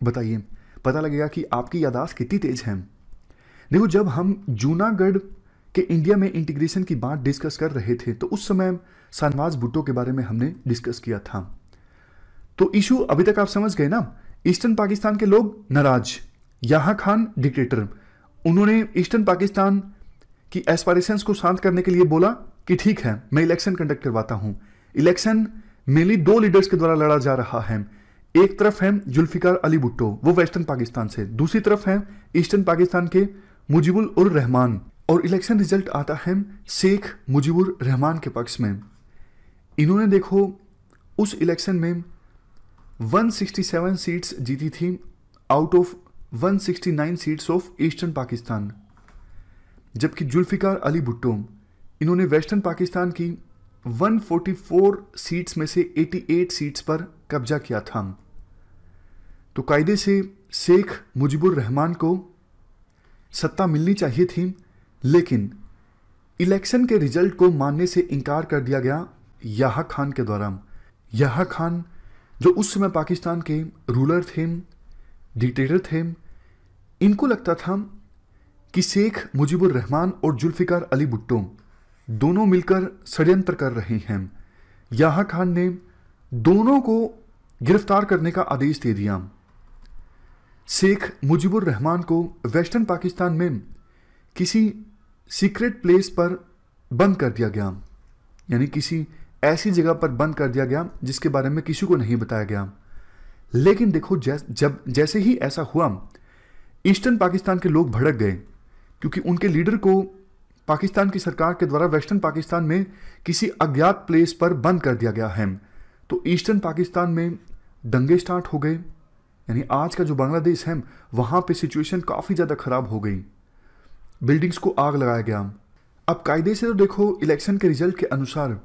बताइए पता लगेगा कि आपकी यादाश्त कितनी तेज़ है देखो जब हम जूनागढ़ के इंडिया में इंटीग्रेशन की बात डिस्कस कर रहे थे तो उस समय सानवाज भुट्टो के बारे में हमने डिस्कस किया था तो इशू अभी तक आप समझ गए ना ईस्टर्न पाकिस्तान के लोग नाराज यहां खान डिक्टेटर उन्होंने ईस्टर्न पाकिस्तान की एस्पायरेशंस को शांत करने के लिए बोला कि ठीक है मैं इलेक्शन कंडक्ट करवाता हूं इलेक्शन मेनली दो लीडर्स के द्वारा लड़ा जा रहा है एक तरफ हैं जुल्फिकार अली भुट्टो वो वेस्टर्न पाकिस्तान से दूसरी तरफ हैं ईस्टर्न पाकिस्तान के मुजीबुल उर रहमान और इलेक्शन रिजल्ट आता है शेख मुजीबुर रहमान के पक्ष में इन्होंने देखो उस इलेक्शन में 167 सीट्स जीती थी out of 169 seats of eastern Pakistan जबकि जुल्फिकार अली भुट्टो इन्होंने वेस्टर्न पाकिस्तान की 144 सीट्स में से 88 सीट्स पर कब्जा किया था तो कायदे से शेख मुजीबुर रहमान को सत्ता मिलनी चाहिए थी लेकिन इलेक्शन के रिजल्ट को मानने से इनकार कर दिया गया याहा खान के द्वारा याहा खान जो उस समय पाकिस्तान के रूलर थे डिक्टेटर थे इनको लगता था कि शेख मुजीबुर रहमान और जुल्फ़िकार अली भुट्टो दोनों मिलकर षड्यंत्र कर रहे हैं याहा खान ने दोनों को गिरफ्तार करने का आदेश दे दिया शेख मुजीबुर रहमान को वेस्टर्न पाकिस्तान में किसी सीक्रेट प्लेस पर बंद कर दिया गया यानी किसी ऐसी जगह पर बंद कर दिया गया जिसके बारे में किसी को नहीं बताया गया लेकिन देखो जैस जब जैसे ही ऐसा हुआ ईस्टर्न पाकिस्तान के लोग भड़क गए क्योंकि उनके लीडर को पाकिस्तान की सरकार के द्वारा वेस्टर्न पाकिस्तान में किसी अज्ञात प्लेस पर बंद कर दिया गया है तो ईस्टर्न पाकिस्तान में दंगे स्टार्ट हो गए यानी आज का जो बांग्लादेश है वहां पे सिचुएशन काफ़ी ज़्यादा ख़राब हो गई बिल्डिंग्स को आग लगाया गया अब कायदे से तो देखो इलेक्शन के रिजल्ट के अनुसार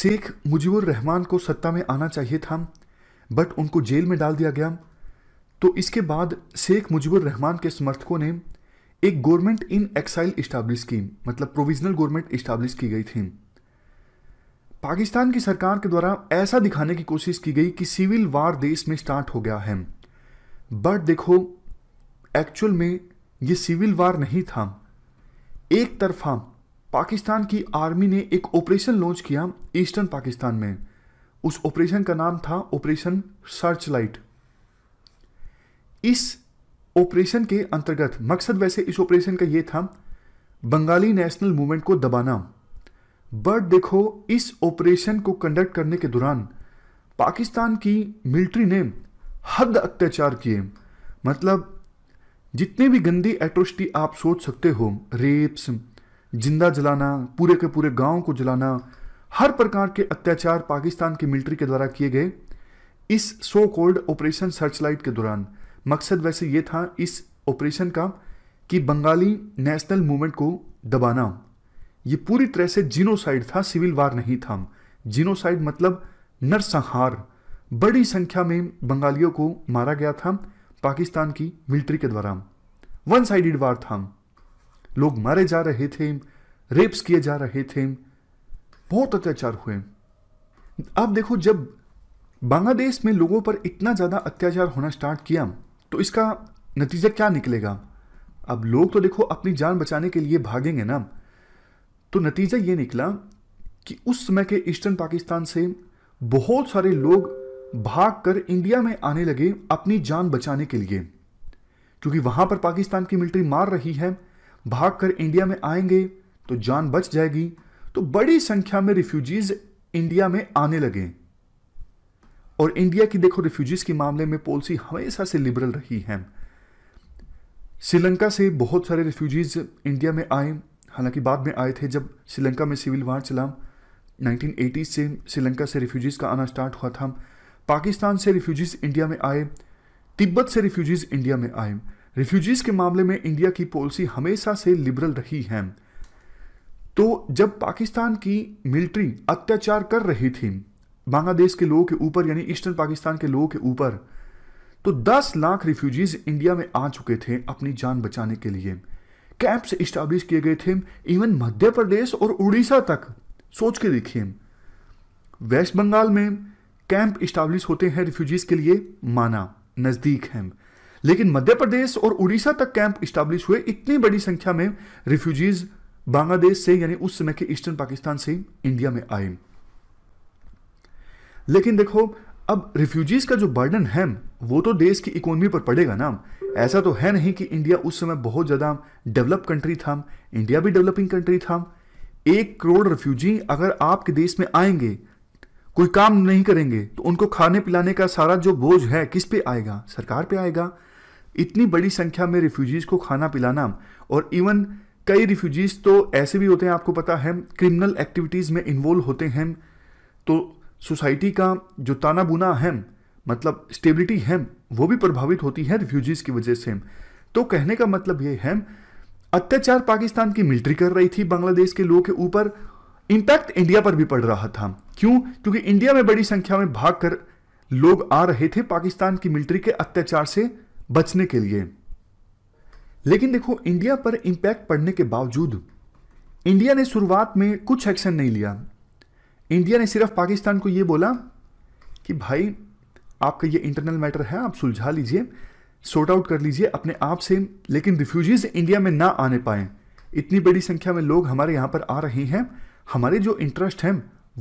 शेख मुजीबुर रहमान को सत्ता में आना चाहिए था बट उनको जेल में डाल दिया गया तो इसके बाद शेख मुजीबुर रहमान के समर्थकों ने एक गवर्नमेंट इन एक्साइल स्टैब्लिश की मतलब प्रोविजनल गवर्नमेंट स्टैब्लिश की गई थी पाकिस्तान की सरकार के द्वारा ऐसा दिखाने की कोशिश की गई कि सिविल वार देश में स्टार्ट हो गया है बट देखो एक्चुअल में ये सिविल वार नहीं था एक तरफा पाकिस्तान की आर्मी ने एक ऑपरेशन लॉन्च किया ईस्टर्न पाकिस्तान में उस ऑपरेशन का नाम था ऑपरेशन सर्च लाइट इस ऑपरेशन के अंतर्गत मकसद वैसे इस ऑपरेशन का यह था बंगाली नेशनल मूवमेंट को दबाना बट देखो इस ऑपरेशन को कंडक्ट करने के दौरान पाकिस्तान की मिलिट्री ने हद अत्याचार किए मतलब जितने भी गंदी एट्रोसिटी आप सोच सकते हो रेप्स जिंदा जलाना पूरे के पूरे गांव को जलाना हर प्रकार के अत्याचार पाकिस्तान की मिलिट्री के द्वारा किए गए इस सो कॉल्ड ऑपरेशन सर्चलाइट के दौरान मकसद वैसे ये था इस ऑपरेशन का कि बंगाली नेशनल मूवमेंट को दबाना ये पूरी तरह से जीनोसाइड था सिविल वार नहीं था जीनोसाइड मतलब नरसंहार बड़ी संख्या में बंगालियों को मारा गया था पाकिस्तान की मिलिट्री के द्वारा वन साइडेड वार था लोग मारे जा रहे थे रेप्स किए जा रहे थे बहुत अत्याचार हुए आप देखो जब बांग्लादेश में लोगों पर इतना ज़्यादा अत्याचार होना स्टार्ट किया तो इसका नतीजा क्या निकलेगा अब लोग तो देखो अपनी जान बचाने के लिए भागेंगे ना तो नतीजा ये निकला कि उस समय के ईस्टर्न पाकिस्तान से बहुत सारे लोग भाग कर इंडिया में आने लगे अपनी जान बचाने के लिए क्योंकि वहां पर पाकिस्तान की मिलिट्री मार रही है भाग कर इंडिया में आएंगे तो जान बच जाएगी तो बड़ी संख्या में रिफ्यूजीज इंडिया में आने लगे और इंडिया की देखो रिफ्यूजीज के मामले में पॉलिसी हमेशा से लिबरल रही है श्रीलंका से बहुत सारे रिफ्यूजीज इंडिया में आए हालांकि बाद में आए थे जब श्रीलंका में सिविल वार चला 1980 से श्रीलंका से रिफ्यूजीज का आना स्टार्ट हुआ था पाकिस्तान से रिफ्यूजीज इंडिया में आए तिब्बत से रिफ्यूजीज इंडिया में आए रिफ्यूजीज के मामले में इंडिया की पॉलिसी हमेशा से लिबरल रही है तो जब पाकिस्तान की मिलिट्री अत्याचार कर रही थी बांग्लादेश के लोगों के ऊपर यानी ईस्टर्न पाकिस्तान के लोगों के ऊपर तो 10 लाख रिफ्यूजीज इंडिया में आ चुके थे अपनी जान बचाने के लिए कैंप्स इस्टाब्लिश किए गए थे इवन मध्य प्रदेश और उड़ीसा तक सोच के देखिए वेस्ट बंगाल में कैंप इस्टाब्लिश होते हैं रिफ्यूजीज के लिए माना नज़दीक है लेकिन मध्य प्रदेश और उड़ीसा तक कैंप स्टैब्लिश हुए इतनी बड़ी संख्या में रिफ्यूजीज बांग्लादेश से यानी उस समय के ईस्टर्न पाकिस्तान से इंडिया में आए लेकिन देखो अब रिफ्यूजीज का जो बर्डन है वो तो देश की इकोनॉमी पर पड़ेगा ना ऐसा तो है नहीं कि इंडिया उस समय बहुत ज़्यादा डेवलप कंट्री था इंडिया भी डेवलपिंग कंट्री था एक करोड़ रिफ्यूजी अगर आपके देश में आएंगे कोई काम नहीं करेंगे तो उनको खाने पिलाने का सारा जो बोझ है किस पे आएगा सरकार पे आएगा इतनी बड़ी संख्या में रिफ्यूजीज को खाना पिलाना और इवन कई रिफ्यूजीज तो ऐसे भी होते हैं आपको पता है क्रिमिनल एक्टिविटीज़ में इन्वॉल्व होते हैं तो सोसाइटी का जो ताना बुना है मतलब स्टेबिलिटी है वो भी प्रभावित होती है रिफ्यूजीज़ की वजह से तो कहने का मतलब ये है अत्याचार पाकिस्तान की मिलिट्री कर रही थी बांग्लादेश के लोगों के ऊपर इंपैक्ट इंडिया पर भी पड़ रहा था क्यों क्योंकि इंडिया में बड़ी संख्या में भाग कर लोग आ रहे थे पाकिस्तान की मिलिट्री के अत्याचार से बचने के लिए लेकिन देखो इंडिया पर इंपैक्ट पड़ने के बावजूद इंडिया ने शुरुआत में कुछ एक्शन नहीं लिया इंडिया ने सिर्फ पाकिस्तान को ये बोला कि भाई आपका ये इंटरनल मैटर है आप सुलझा लीजिए सॉर्ट आउट कर लीजिए अपने आप से लेकिन रिफ्यूजीज इंडिया में ना आने पाए इतनी बड़ी संख्या में लोग हमारे यहाँ पर आ रहे हैं हमारे जो इंटरेस्ट हैं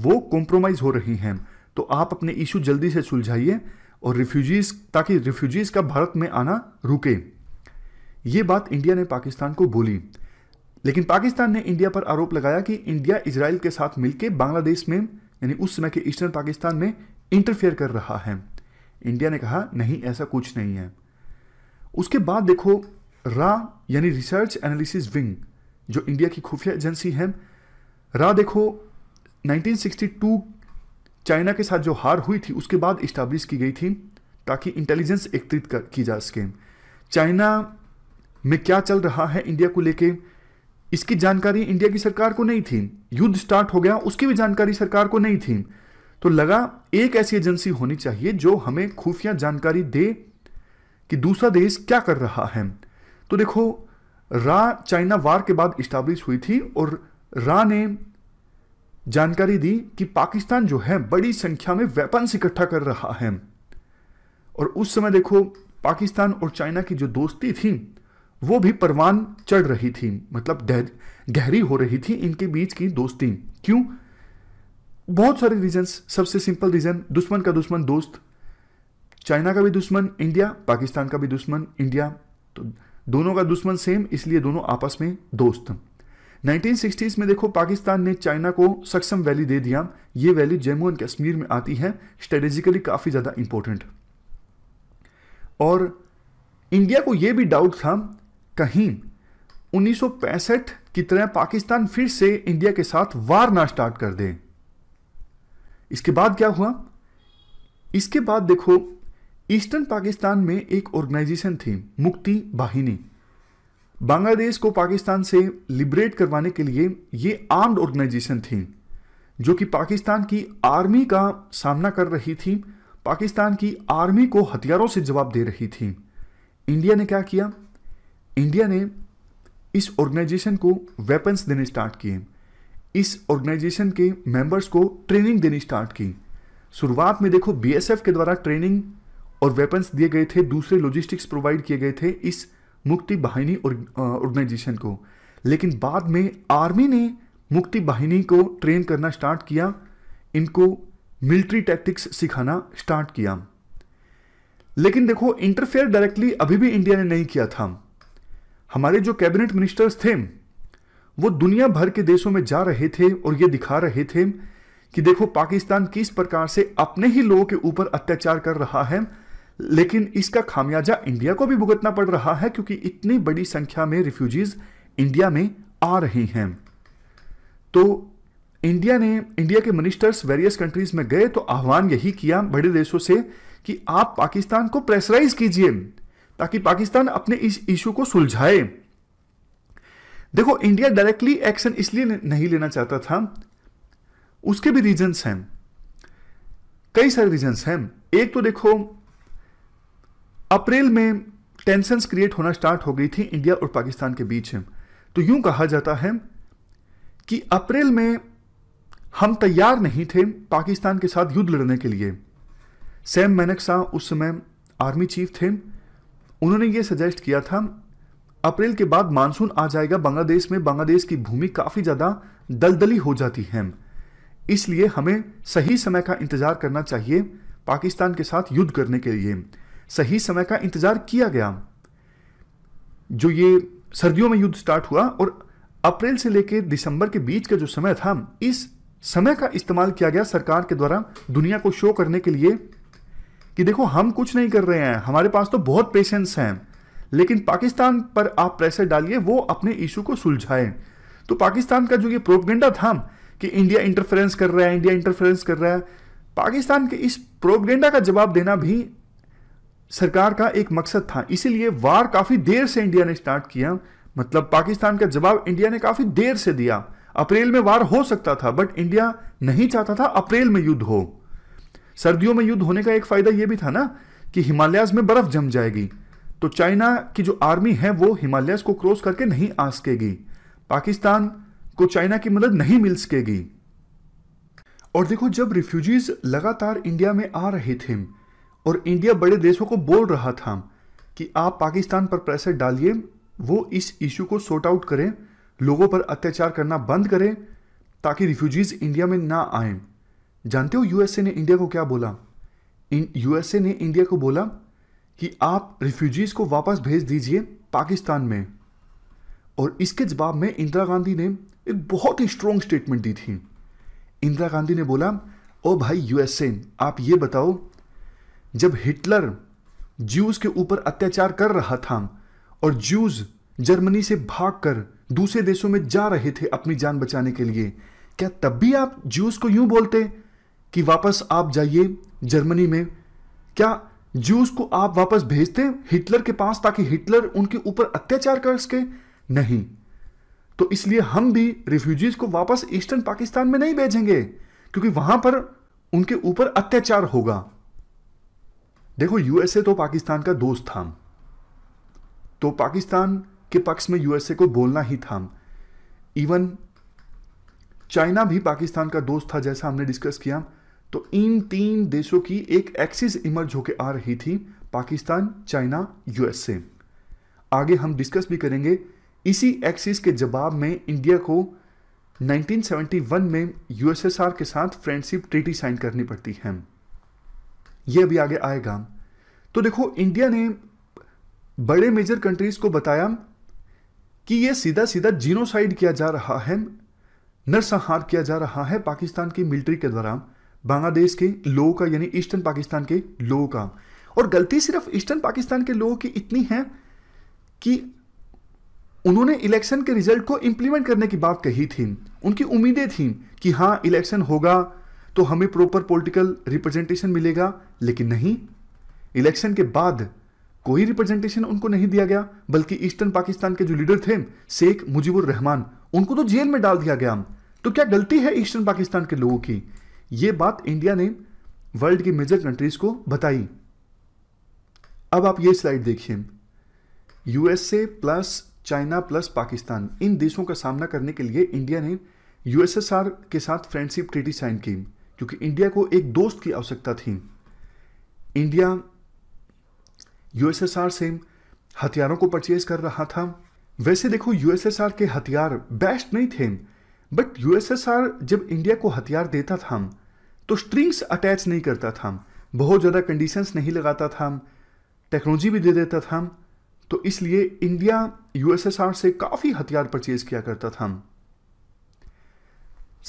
वो कॉम्प्रोमाइज़ हो रही हैं तो आप अपने इशू जल्दी से सुलझाइए और रिफ्यूजीज ताकि रिफ्यूजीज का भारत में आना रुके ये बात इंडिया ने पाकिस्तान को बोली लेकिन पाकिस्तान ने इंडिया पर आरोप लगाया कि इंडिया इसराइल के साथ मिलकर बांग्लादेश में यानी उस समय के ईस्टर्न पाकिस्तान में इंटरफेयर कर रहा है इंडिया ने कहा नहीं ऐसा कुछ नहीं है उसके बाद देखो रा यानी रिसर्च एनालिसिस विंग जो इंडिया की खुफिया एजेंसी है रा देखो 1962 चाइना के साथ जो हार हुई थी उसके बाद इस्टाब्लिश की गई थी ताकि इंटेलिजेंस एकत्रित की जा सके चाइना में क्या चल रहा है इंडिया को लेके इसकी जानकारी इंडिया की सरकार को नहीं थी युद्ध स्टार्ट हो गया उसकी भी जानकारी सरकार को नहीं थी तो लगा एक ऐसी एजेंसी होनी चाहिए जो हमें खुफिया जानकारी दे कि दूसरा देश क्या कर रहा है तो देखो रा चाइना वार के बाद इस्टाब्लिश हुई थी और रा ने जानकारी दी कि पाकिस्तान जो है बड़ी संख्या में वेपन्स इकट्ठा कर रहा है और उस समय देखो पाकिस्तान और चाइना की जो दोस्ती थी वो भी परवान चढ़ रही थी मतलब गहरी हो रही थी इनके बीच की दोस्ती क्यों बहुत सारे रीजंस सबसे सिंपल रीजन दुश्मन का दुश्मन दोस्त चाइना का भी दुश्मन इंडिया पाकिस्तान का भी दुश्मन इंडिया तो दोनों का दुश्मन सेम इसलिए दोनों आपस में दोस्त 1960s में देखो पाकिस्तान ने चाइना को सक्षम वैली दे दिया ये वैली जम्मू एंड कश्मीर में आती है स्ट्रेटेजिकली काफ़ी ज़्यादा इंपॉर्टेंट और इंडिया को यह भी डाउट था कहीं 1965 की तरह पाकिस्तान फिर से इंडिया के साथ वार ना स्टार्ट कर दे इसके बाद क्या हुआ इसके बाद देखो ईस्टर्न पाकिस्तान में एक ऑर्गेनाइजेशन थी मुक्ति वाहिनी बांग्लादेश को पाकिस्तान से लिबरेट करवाने के लिए ये आर्म्ड ऑर्गेनाइजेशन थी जो कि पाकिस्तान की आर्मी का सामना कर रही थी पाकिस्तान की आर्मी को हथियारों से जवाब दे रही थी इंडिया ने क्या किया इंडिया ने इस ऑर्गेनाइजेशन को वेपन्स देने स्टार्ट किए इस ऑर्गेनाइजेशन के मेंबर्स को ट्रेनिंग देनी स्टार्ट की शुरुआत में देखो बीएसएफ के द्वारा ट्रेनिंग और वेपन्स दिए गए थे दूसरे लॉजिस्टिक्स प्रोवाइड किए गए थे इस मुक्ति बाहिनी ऑर्गेनाइजेशन को लेकिन बाद में आर्मी ने मुक्ति वाहिनी को ट्रेन करना स्टार्ट किया इनको मिलिट्री टैक्टिक्स सिखाना स्टार्ट किया लेकिन देखो इंटरफेयर डायरेक्टली अभी भी इंडिया ने नहीं किया था हमारे जो कैबिनेट मिनिस्टर्स थे वो दुनिया भर के देशों में जा रहे थे और ये दिखा रहे थे कि देखो पाकिस्तान किस प्रकार से अपने ही लोगों के ऊपर अत्याचार कर रहा है लेकिन इसका खामियाजा इंडिया को भी भुगतना पड़ रहा है क्योंकि इतनी बड़ी संख्या में रिफ्यूजीज इंडिया में आ रहे हैं तो इंडिया ने इंडिया के मिनिस्टर्स वेरियस कंट्रीज में गए तो आह्वान यही किया बड़े देशों से कि आप पाकिस्तान को प्रेसराइज कीजिए ताकि पाकिस्तान अपने इस इशू को सुलझाए देखो इंडिया डायरेक्टली एक्शन इसलिए नहीं लेना चाहता था उसके भी रीजंस हैं कई सारे रीजंस हैं एक तो देखो अप्रैल में टेंशन क्रिएट होना स्टार्ट हो गई थी इंडिया और पाकिस्तान के बीच तो यूं कहा जाता है कि अप्रैल में हम तैयार नहीं थे पाकिस्तान के साथ युद्ध लड़ने के लिए सैम मैनक उस समय आर्मी चीफ थे उन्होंने ये सजेस्ट किया था अप्रैल के बाद मानसून आ जाएगा बांग्लादेश में बांग्लादेश की भूमि काफ़ी ज़्यादा दलदली हो जाती है इसलिए हमें सही समय का इंतज़ार करना चाहिए पाकिस्तान के साथ युद्ध करने के लिए सही समय का इंतज़ार किया गया जो ये सर्दियों में युद्ध स्टार्ट हुआ और अप्रैल से लेकर दिसंबर के बीच का जो समय था इस समय का इस्तेमाल किया गया सरकार के द्वारा दुनिया को शो करने के लिए कि देखो हम कुछ नहीं कर रहे हैं हमारे पास तो बहुत पेशेंस हैं लेकिन पाकिस्तान पर आप प्रेशर डालिए वो अपने इशू को सुलझाएं तो पाकिस्तान का जो ये प्रोपगेंडा था कि इंडिया इंटरफेरेंस कर रहा है इंडिया इंटरफेरेंस कर रहा है पाकिस्तान के इस प्रोपगेंडा का जवाब देना भी सरकार का एक मकसद था इसीलिए वार काफ़ी देर से इंडिया ने स्टार्ट किया मतलब पाकिस्तान का जवाब इंडिया ने काफ़ी देर से दिया अप्रैल में वार हो सकता था बट इंडिया नहीं चाहता था अप्रैल में युद्ध हो सर्दियों में युद्ध होने का एक फायदा यह भी था ना कि हिमालयाज में बर्फ जम जाएगी तो चाइना की जो आर्मी है वो हिमालयस को क्रॉस करके नहीं आ सकेगी पाकिस्तान को चाइना की मदद नहीं मिल सकेगी और देखो जब रिफ्यूजीज लगातार इंडिया में आ रहे थे और इंडिया बड़े देशों को बोल रहा था कि आप पाकिस्तान पर प्रेशर डालिए वो इस इश्यू को सॉर्ट आउट करें लोगों पर अत्याचार करना बंद करें ताकि रिफ्यूजीज इंडिया में ना आए जानते हो यूएसए ने इंडिया को क्या बोला यूएसए ने इंडिया को बोला कि आप रिफ्यूजीज को वापस भेज दीजिए पाकिस्तान में और इसके जवाब में इंदिरा गांधी ने एक बहुत ही स्ट्रॉन्ग स्टेटमेंट दी थी इंदिरा गांधी ने बोला ओ भाई यूएसए आप ये बताओ जब हिटलर ज्यूज के ऊपर अत्याचार कर रहा था और ज्यूज जर्मनी से भागकर दूसरे देशों में जा रहे थे अपनी जान बचाने के लिए क्या तब भी आप ज्यूज को यूं बोलते कि वापस आप जाइए जर्मनी में क्या जूस को आप वापस भेजते हिटलर के पास ताकि हिटलर उनके ऊपर अत्याचार कर सके नहीं तो इसलिए हम भी रिफ्यूजीज को वापस ईस्टर्न पाकिस्तान में नहीं भेजेंगे क्योंकि वहां पर उनके ऊपर अत्याचार होगा देखो यूएसए तो पाकिस्तान का दोस्त था तो पाकिस्तान के पक्ष में यूएसए को बोलना ही था इवन चाइना भी पाकिस्तान का दोस्त था जैसा हमने डिस्कस किया तो इन तीन देशों की एक एक्सिस इमर्ज होकर आ रही थी पाकिस्तान चाइना यूएसए आगे हम डिस्कस भी करेंगे इसी एक्सिस के जवाब में इंडिया को 1971 में यूएसएसआर के साथ फ्रेंडशिप ट्रीटी साइन करनी पड़ती है यह भी आगे आएगा तो देखो इंडिया ने बड़े मेजर कंट्रीज को बताया कि यह सीधा सीधा जीनोसाइड किया जा रहा है नरसंहार किया जा रहा है पाकिस्तान की मिलिट्री के द्वारा बांग्लादेश के लोगों का यानी ईस्टर्न पाकिस्तान के लोगों का और गलती सिर्फ ईस्टर्न पाकिस्तान के लोगों की इतनी है कि उन्होंने इलेक्शन के रिजल्ट को इंप्लीमेंट करने की बात कही थी उनकी उम्मीदें थी कि हाँ इलेक्शन होगा तो हमें प्रॉपर पॉलिटिकल रिप्रेजेंटेशन मिलेगा लेकिन नहीं इलेक्शन के बाद कोई रिप्रेजेंटेशन उनको नहीं दिया गया बल्कि ईस्टर्न पाकिस्तान के जो लीडर थे शेख मुजीबुर रहमान उनको तो जेल में डाल दिया गया तो क्या गलती है ईस्टर्न पाकिस्तान के लोगों की यह बात इंडिया ने वर्ल्ड की मेजर कंट्रीज को बताई अब आप ये स्लाइड देखिए USA plus China plus Pakistan इन देशों का सामना करने के लिए इंडिया ने यूएसएसआर के साथ फ्रेंडशिप ट्रीटी साइन की क्योंकि इंडिया को एक दोस्त की आवश्यकता थी इंडिया यूएसएसआर से हथियारों को परचेज कर रहा था वैसे देखो यूएसएसआर के हथियार बेस्ट नहीं थे बट यूएसएसआर जब इंडिया को हथियार देता था तो स्ट्रिंग्स अटैच नहीं करता था हम बहुत ज़्यादा कंडीशंस नहीं लगाता था हम टेक्नोलॉजी भी दे देता था हम तो इसलिए इंडिया यूएसएसआर से काफ़ी हथियार परचेज किया करता था हम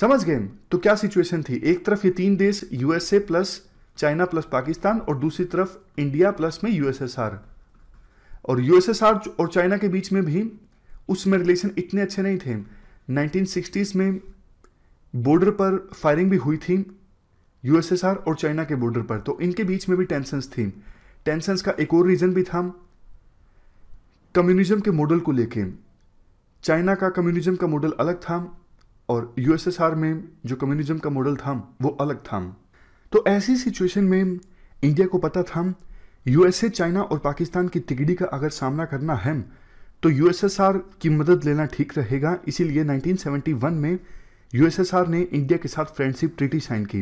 समझ गए तो क्या सिचुएशन थी एक तरफ ये तीन देश USA plus China plus Pakistan और दूसरी तरफ इंडिया प्लस में यूएसएसआर और यूएसएसआर और चाइना के बीच में भी उसमें रिलेशन इतने अच्छे नहीं थे 1960s में बॉर्डर पर फायरिंग भी हुई थी यूएसएसआर और चाइना के बॉर्डर पर तो इनके बीच में भी टेंशंस थी टेंशंस का एक और रीज़न भी था कम्युनिज्म के मॉडल को लेके चाइना का कम्युनिज्म का मॉडल अलग था और यूएसएसआर में जो कम्युनिज्म का मॉडल था वो अलग था तो ऐसी सिचुएशन में इंडिया को पता था यूएसए चाइना और पाकिस्तान की तिगड़ी का अगर सामना करना है तो यूएसएसआर की मदद लेना ठीक रहेगा इसीलिए 1971 में यूएसएसआर ने इंडिया के साथ फ्रेंडशिप ट्रीटी साइन की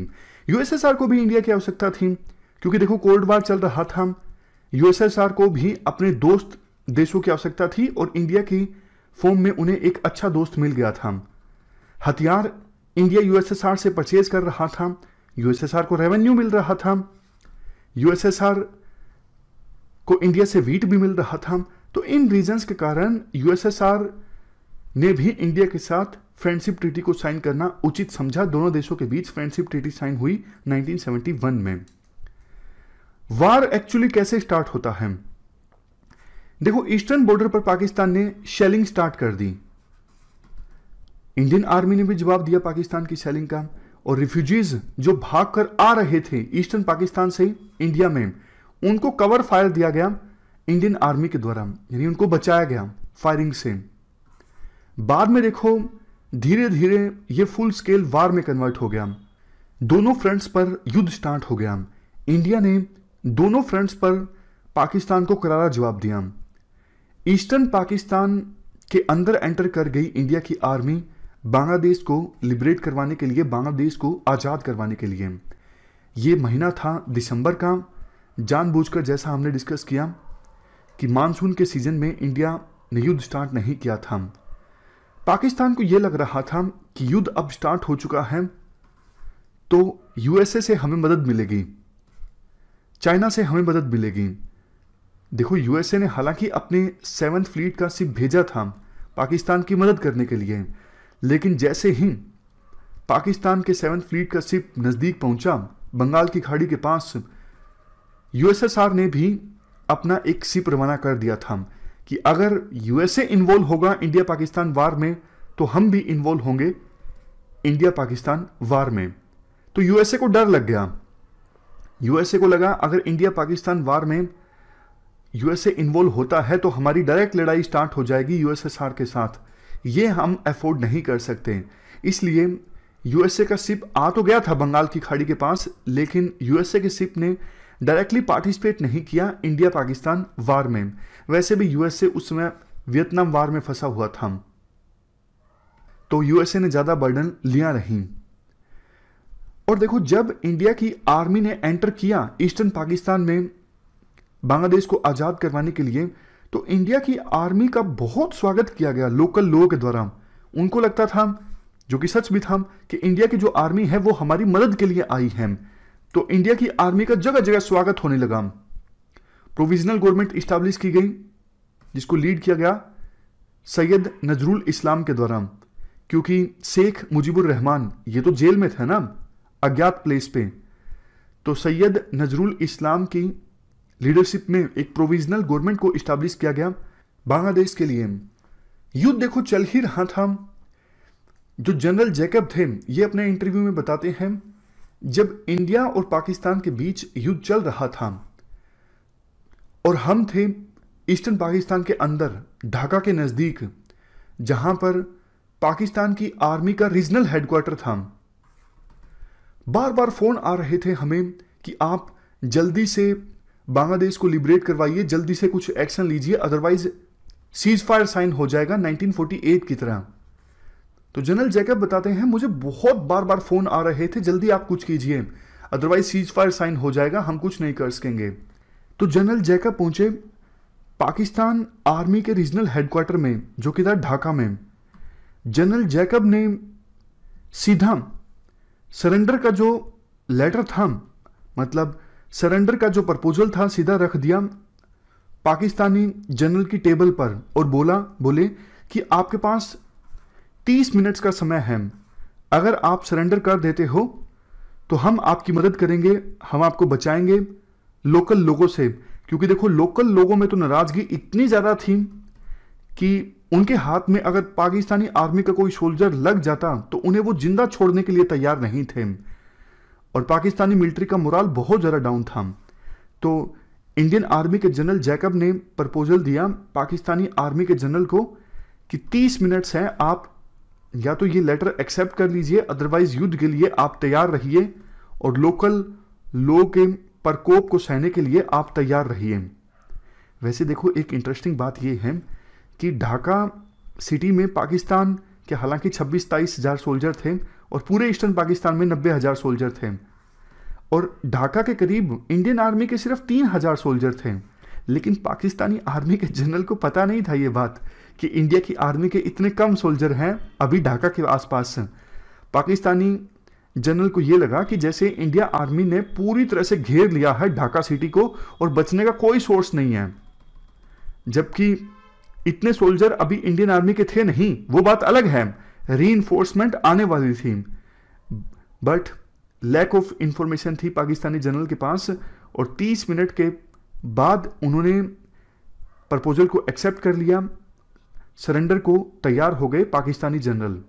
यूएसएसआर को भी इंडिया की आवश्यकता थी क्योंकि देखो कोल्ड वार चल रहा था यूएसएसआर को भी अपने दोस्त देशों की आवश्यकता थी और इंडिया की फॉर्म में उन्हें एक अच्छा दोस्त मिल गया था हथियार इंडिया यूएसएसआर से परचेज कर रहा था यूएसएसआर को रेवेन्यू मिल रहा था यूएसएसआर को इंडिया से वीट भी मिल रहा था तो इन रीजंस के कारण यूएसएसआर ने भी इंडिया के साथ फ्रेंडशिप ट्रीटी को साइन करना उचित समझा दोनों देशों के बीच फ्रेंडशिप ट्रीटी साइन हुई 1971 में वार एक्चुअली कैसे स्टार्ट होता है देखो ईस्टर्न बॉर्डर पर पाकिस्तान ने शेलिंग स्टार्ट कर दी इंडियन आर्मी ने भी जवाब दिया पाकिस्तान की शेलिंग का और रिफ्यूजीज जो भाग कर आ रहे थे ईस्टर्न पाकिस्तान से इंडिया में उनको कवर फायर दिया गया इंडियन आर्मी के द्वारा यानी उनको बचाया गया फायरिंग से बाद में देखो धीरे धीरे ये फुल स्केल वार में कन्वर्ट हो गया दोनों फ्रंट्स पर युद्ध स्टार्ट हो गया इंडिया ने दोनों फ्रंट्स पर पाकिस्तान को करारा जवाब दिया ईस्टर्न पाकिस्तान के अंदर एंटर कर गई इंडिया की आर्मी बांग्लादेश को लिबरेट करवाने के लिए बांग्लादेश को आज़ाद करवाने के लिए ये महीना था दिसंबर का जानबूझकर जैसा हमने डिस्कस किया कि मानसून के सीज़न में इंडिया ने युद्ध स्टार्ट नहीं किया था पाकिस्तान को यह लग रहा था कि युद्ध अब स्टार्ट हो चुका है तो यूएसए से हमें मदद मिलेगी चाइना से हमें मदद मिलेगी देखो यूएसए ने हालांकि अपने सेवन फ्लीट का सिप भेजा था पाकिस्तान की मदद करने के लिए लेकिन जैसे ही पाकिस्तान के सेवन फ्लीट का सिप नज़दीक पहुंचा बंगाल की खाड़ी के पास यूएसएसआर ने भी अपना एक सिप रवाना कर दिया था कि अगर यूएसए इन्वॉल्व होगा इंडिया पाकिस्तान वार में तो हम भी इन्वॉल्व होंगे इंडिया पाकिस्तान वार में तो यूएसए को डर लग गया यूएसए को लगा अगर इंडिया पाकिस्तान वार में यूएसए इन्वॉल्व होता है तो हमारी डायरेक्ट लड़ाई स्टार्ट हो जाएगी यूएसएसआर के साथ ये हम अफोर्ड नहीं कर सकते इसलिए यूएसए का सिप आ तो गया था बंगाल की खाड़ी के पास लेकिन यूएसए के सिप ने डायरेक्टली पार्टिसिपेट नहीं किया इंडिया पाकिस्तान वार में वैसे भी यूएसए उस समय वियतनाम वार में फंसा हुआ था तो यूएसए ने ज्यादा बर्डन लिया नहीं और देखो जब इंडिया की आर्मी ने एंटर किया ईस्टर्न पाकिस्तान में बांग्लादेश को आजाद करवाने के लिए तो इंडिया की आर्मी का बहुत स्वागत किया गया लोकल लोगों के द्वारा उनको लगता था जो कि सच भी था कि इंडिया की जो आर्मी है वो हमारी मदद के लिए आई है तो इंडिया की आर्मी का जगह जगह स्वागत होने लगा प्रोविजनल गवर्नमेंट इस्टाब्लिश की गई जिसको लीड किया गया सैयद नजरुल इस्लाम के द्वारा क्योंकि शेख मुजीबुर रहमान ये तो जेल में था ना अज्ञात प्लेस पे तो सैयद नजरुल इस्लाम की लीडरशिप में एक प्रोविजनल गवर्नमेंट को इस्टाब्लिश किया गया बांग्लादेश के लिए युद्ध देखो चल ही रहा था जो जनरल जैकब थे ये अपने इंटरव्यू में बताते हैं जब इंडिया और पाकिस्तान के बीच युद्ध चल रहा था और हम थे ईस्टर्न पाकिस्तान के अंदर ढाका के नज़दीक जहां पर पाकिस्तान की आर्मी का रीजनल हेडक्वार्टर था बार बार फोन आ रहे थे हमें कि आप जल्दी से बांग्लादेश को लिबरेट करवाइए जल्दी से कुछ एक्शन लीजिए अदरवाइज सीज फायर साइन हो जाएगा 1948 की तरह तो जनरल जैकब बताते हैं मुझे बहुत बार बार फोन आ रहे थे जल्दी आप कुछ कीजिए अदरवाइज सीज फायर साइन हो जाएगा हम कुछ नहीं कर सकेंगे तो जनरल जैकब पहुंचे पाकिस्तान आर्मी के रीजनल हेडक्वार्टर में जो कि था ढाका में जनरल जैकब ने सीधा सरेंडर का जो लेटर था मतलब सरेंडर का जो प्रपोजल था सीधा रख दिया पाकिस्तानी जनरल की टेबल पर और बोला बोले कि आपके पास तीस मिनट्स का समय है अगर आप सरेंडर कर देते हो तो हम आपकी मदद करेंगे हम आपको बचाएंगे लोकल लोगों से क्योंकि देखो लोकल लोगों में तो नाराज़गी इतनी ज़्यादा थी कि उनके हाथ में अगर पाकिस्तानी आर्मी का कोई सोल्जर लग जाता तो उन्हें वो जिंदा छोड़ने के लिए तैयार नहीं थे और पाकिस्तानी मिलिट्री का मोराल बहुत ज़्यादा डाउन था तो इंडियन आर्मी के जनरल जैकब ने प्रपोजल दिया पाकिस्तानी आर्मी के जनरल को कि 30 मिनट्स हैं आप या तो ये लेटर एक्सेप्ट कर लीजिए अदरवाइज युद्ध के लिए आप तैयार रहिए और लोकल लोग के प्रकोप को सहने के लिए आप तैयार रहिए वैसे देखो एक इंटरेस्टिंग बात ये है कि ढाका सिटी में पाकिस्तान के हालांकि छब्बीस तेईस हज़ार सोल्जर थे और पूरे ईस्टर्न पाकिस्तान में नब्बे हज़ार सोल्जर थे और ढाका के करीब इंडियन आर्मी के सिर्फ तीन हज़ार सोल्जर थे लेकिन पाकिस्तानी आर्मी के जनरल को पता नहीं था ये बात कि इंडिया की आर्मी के इतने कम सोल्जर हैं अभी ढाका के आसपास पाकिस्तानी जनरल को यह लगा कि जैसे इंडिया आर्मी ने पूरी तरह से घेर लिया है ढाका सिटी को और बचने का कोई सोर्स नहीं है जबकि इतने सोल्जर अभी इंडियन आर्मी के थे नहीं वो बात अलग है री आने वाली थी बट लैक ऑफ इंफॉर्मेशन थी पाकिस्तानी जनरल के पास और 30 मिनट के बाद उन्होंने प्रपोजल को एक्सेप्ट कर लिया सरेंडर को तैयार हो गए पाकिस्तानी जनरल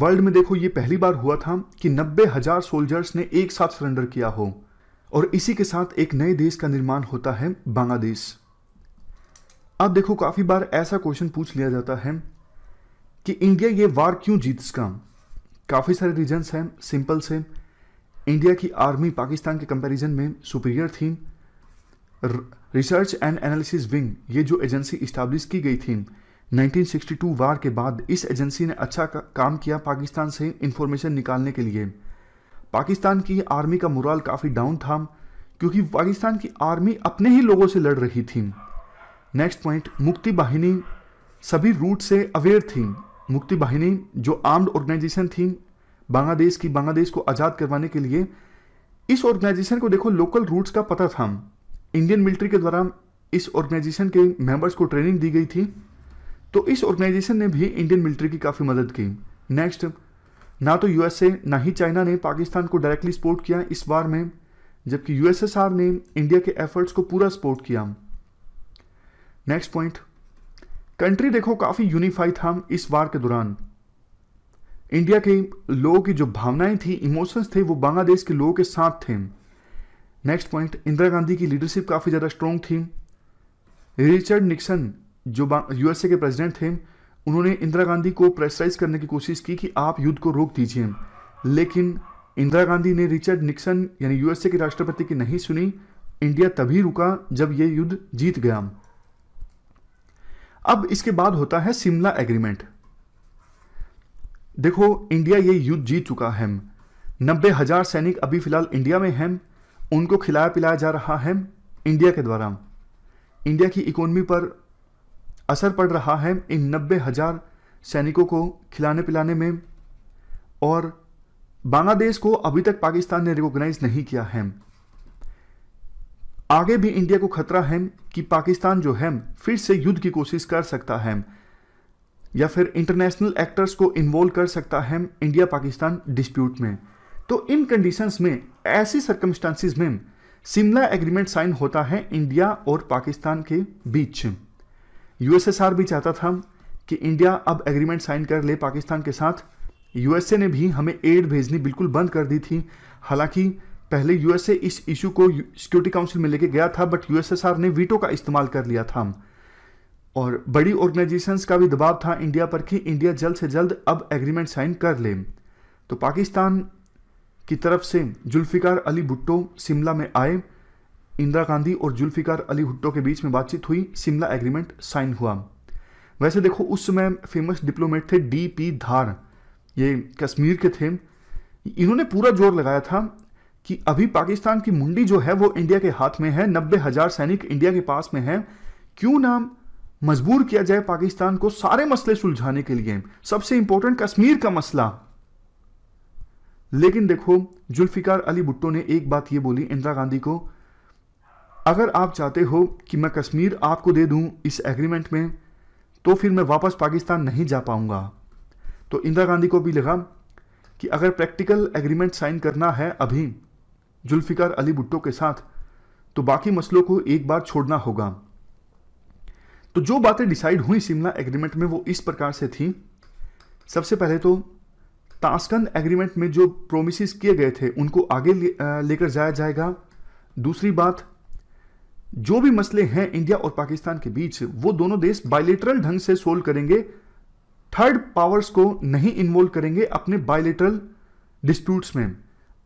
वर्ल्ड में देखो ये पहली बार हुआ था कि नब्बे हजार सोल्जर्स ने एक साथ सरेंडर किया हो और इसी के साथ एक नए देश का निर्माण होता है बांग्लादेश अब देखो काफी बार ऐसा क्वेश्चन पूछ लिया जाता है कि इंडिया ये वार क्यों जीत सका काफ़ी सारे रीजन हैं सिंपल से इंडिया की आर्मी पाकिस्तान के कंपैरिजन में सुपीरियर थी रिसर्च एंड एनालिसिस विंग ये जो एजेंसी इस्टाब्लिश की गई थी 1962 वार के बाद इस एजेंसी ने अच्छा का, काम किया पाकिस्तान से इंफॉर्मेशन निकालने के लिए पाकिस्तान की आर्मी का मुराल काफ़ी डाउन था क्योंकि पाकिस्तान की आर्मी अपने ही लोगों से लड़ रही थी नेक्स्ट पॉइंट मुक्ति वाहिनी सभी रूट से अवेयर थी मुक्ति वाहिनी जो आर्म्ड ऑर्गेनाइजेशन थी बांग्लादेश की बांग्लादेश को आज़ाद करवाने के लिए इस ऑर्गेनाइजेशन को देखो लोकल रूट्स का पता था इंडियन मिलिट्री के द्वारा इस ऑर्गेनाइजेशन के मेंबर्स को ट्रेनिंग दी गई थी तो इस ऑर्गेनाइजेशन ने भी इंडियन मिलिट्री की काफ़ी मदद की नेक्स्ट ना तो यूएसए ना ही चाइना ने पाकिस्तान को डायरेक्टली सपोर्ट किया इस बार में जबकि यूएसएसआर ने इंडिया के एफर्ट्स को पूरा सपोर्ट किया नेक्स्ट पॉइंट कंट्री देखो काफ़ी यूनिफाई था इस वार के दौरान इंडिया के लोगों की जो भावनाएं थी इमोशंस थे वो बांग्लादेश के लोगों के साथ थे नेक्स्ट पॉइंट इंदिरा गांधी की लीडरशिप काफ़ी ज़्यादा स्ट्रॉन्ग थी रिचर्ड निक्सन जो यूएसए के प्रेसिडेंट थे उन्होंने इंदिरा गांधी को प्रेसराइज करने की कोशिश की कि आप युद्ध को रोक दीजिए लेकिन इंदिरा गांधी ने रिचर्ड निक्सन यानी यूएसए के राष्ट्रपति की नहीं सुनी इंडिया तभी रुका जब ये युद्ध जीत गया अब इसके बाद होता है शिमला एग्रीमेंट देखो इंडिया ये युद्ध जीत चुका है नब्बे हजार सैनिक अभी फिलहाल इंडिया में हैं उनको खिलाया पिलाया जा रहा है इंडिया के द्वारा इंडिया की इकोनॉमी पर असर पड़ रहा है इन नब्बे हज़ार सैनिकों को खिलाने पिलाने में और बांग्लादेश को अभी तक पाकिस्तान ने रिकॉग्नाइज नहीं किया है आगे भी इंडिया को खतरा है कि पाकिस्तान जो है फिर से युद्ध की कोशिश कर सकता है या फिर इंटरनेशनल एक्टर्स को इन्वॉल्व कर सकता है इंडिया पाकिस्तान डिस्प्यूट में तो इन कंडीशंस में ऐसी सर्कमस्टांसिस में शिमला एग्रीमेंट साइन होता है इंडिया और पाकिस्तान के बीच यूएसएसआर भी चाहता था कि इंडिया अब एग्रीमेंट साइन कर ले पाकिस्तान के साथ यूएसए ने भी हमें एड भेजनी बिल्कुल बंद कर दी थी हालांकि पहले यूएसए इस इशू को सिक्योरिटी काउंसिल में लेके गया था बट यूएसएसआर ने वीटो का इस्तेमाल कर लिया था और बड़ी ऑर्गेनाइजेशंस का भी दबाव था इंडिया पर कि इंडिया जल्द से जल्द अब एग्रीमेंट साइन कर ले तो पाकिस्तान की तरफ से जुल्फ़िकार अली भुट्टो शिमला में आए इंदिरा गांधी और जुल्फ़िकार अली भुट्टो के बीच में बातचीत हुई शिमला एग्रीमेंट साइन हुआ वैसे देखो उस समय फेमस डिप्लोमेट थे डी पी धार ये कश्मीर के थे इन्होंने पूरा जोर लगाया था कि अभी पाकिस्तान की मुंडी जो है वो इंडिया के हाथ में है नब्बे हज़ार सैनिक इंडिया के पास में है क्यों ना मजबूर किया जाए पाकिस्तान को सारे मसले सुलझाने के लिए सबसे इंपॉर्टेंट कश्मीर का मसला लेकिन देखो जुल्फिकार अली भुट्टो ने एक बात ये बोली इंदिरा गांधी को अगर आप चाहते हो कि मैं कश्मीर आपको दे दूं इस एग्रीमेंट में तो फिर मैं वापस पाकिस्तान नहीं जा पाऊंगा तो इंदिरा गांधी को भी लगा कि अगर प्रैक्टिकल एग्रीमेंट साइन करना है अभी जुल्फिकार अली भुट्टो के साथ तो बाकी मसलों को एक बार छोड़ना होगा तो जो बातें डिसाइड हुई शिमला एग्रीमेंट में वो इस प्रकार से थी सबसे पहले तो ताशकंद एग्रीमेंट में जो प्रोमिस किए गए थे उनको आगे लेकर जाया जाएगा दूसरी बात जो भी मसले हैं इंडिया और पाकिस्तान के बीच वो दोनों देश बायलेटरल ढंग से सोल्व करेंगे थर्ड पावर्स को नहीं इन्वॉल्व करेंगे अपने बायलेटरल डिस्प्यूट्स में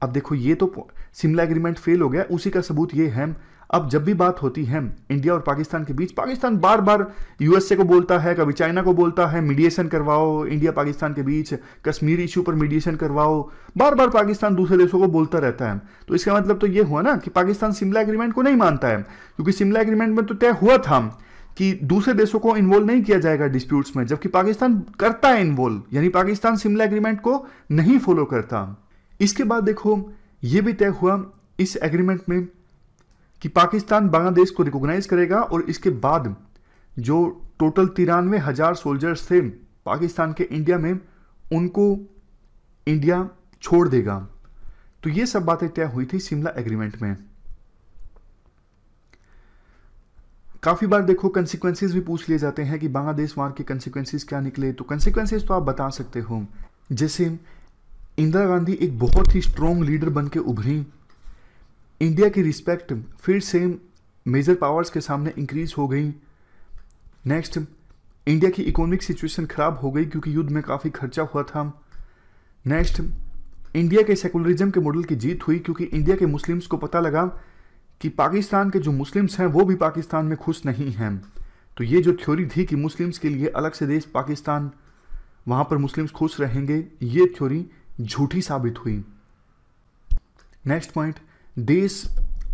अब देखो ये तो शिमला एग्रीमेंट फेल हो गया उसी का सबूत ये है अब जब भी बात होती है इंडिया और पाकिस्तान के बीच पाकिस्तान बार बार यूएसए को बोलता है कभी चाइना को बोलता है मीडिएशन करवाओ इंडिया पाकिस्तान के बीच कश्मीर इशू पर मीडिएशन करवाओ बार बार पाकिस्तान दूसरे देशों को बोलता रहता है तो इसका मतलब तो ये हुआ ना कि पाकिस्तान शिमला एग्रीमेंट को नहीं मानता है क्योंकि शिमला एग्रीमेंट में तो तय हुआ था कि दूसरे देशों को इन्वॉल्व नहीं किया जाएगा डिस्प्यूट्स में जबकि पाकिस्तान करता है इन्वॉल्व यानी पाकिस्तान शिमला एग्रीमेंट को नहीं फॉलो करता इसके बाद देखो ये भी तय हुआ इस एग्रीमेंट में कि पाकिस्तान बांग्लादेश को रिकॉग्नाइज करेगा और इसके बाद जो टोटल तिरानवे हज़ार सोल्जर्स थे पाकिस्तान के इंडिया में उनको इंडिया छोड़ देगा तो ये सब बातें तय हुई थी शिमला एग्रीमेंट में काफ़ी बार देखो कंसिक्वेंसिस भी पूछ लिए जाते हैं कि बांग्लादेश वार के कंसिक्वेंसिस क्या निकले तो कंसिक्वेंसेज तो आप बता सकते हो जैसे इंदिरा गांधी एक बहुत ही स्ट्रॉन्ग लीडर बन के उभरी इंडिया की रिस्पेक्ट फिर से मेजर पावर्स के सामने इंक्रीज हो गई नेक्स्ट इंडिया की इकोनॉमिक सिचुएशन खराब हो गई क्योंकि युद्ध में काफ़ी खर्चा हुआ था नेक्स्ट इंडिया के सेकुलरिज्म के मॉडल की जीत हुई क्योंकि इंडिया के मुस्लिम्स को पता लगा कि पाकिस्तान के जो मुस्लिम्स हैं वो भी पाकिस्तान में खुश नहीं हैं तो ये जो थ्योरी थी कि मुस्लिम्स के लिए अलग से देश पाकिस्तान वहाँ पर मुस्लिम्स खुश रहेंगे ये थ्योरी झूठी साबित हुई नेक्स्ट पॉइंट देश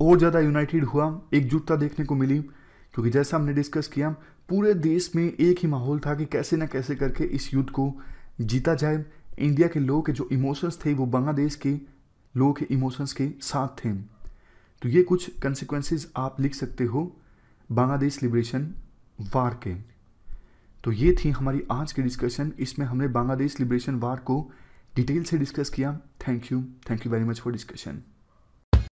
और ज़्यादा यूनाइटेड हुआ एकजुटता देखने को मिली क्योंकि जैसा हमने डिस्कस किया पूरे देश में एक ही माहौल था कि कैसे ना कैसे करके इस युद्ध को जीता जाए इंडिया के लोगों के जो इमोशंस थे वो बांग्लादेश के लोगों के इमोशंस के साथ थे तो ये कुछ कंसिक्वेंसेज आप लिख सकते हो बांग्लादेश लिबरेशन वार के तो ये थी हमारी आज की डिस्कशन इसमें हमने बांग्लादेश लिबरेशन वार को डिटेल से डिस्कस किया thank you thank you very much for discussion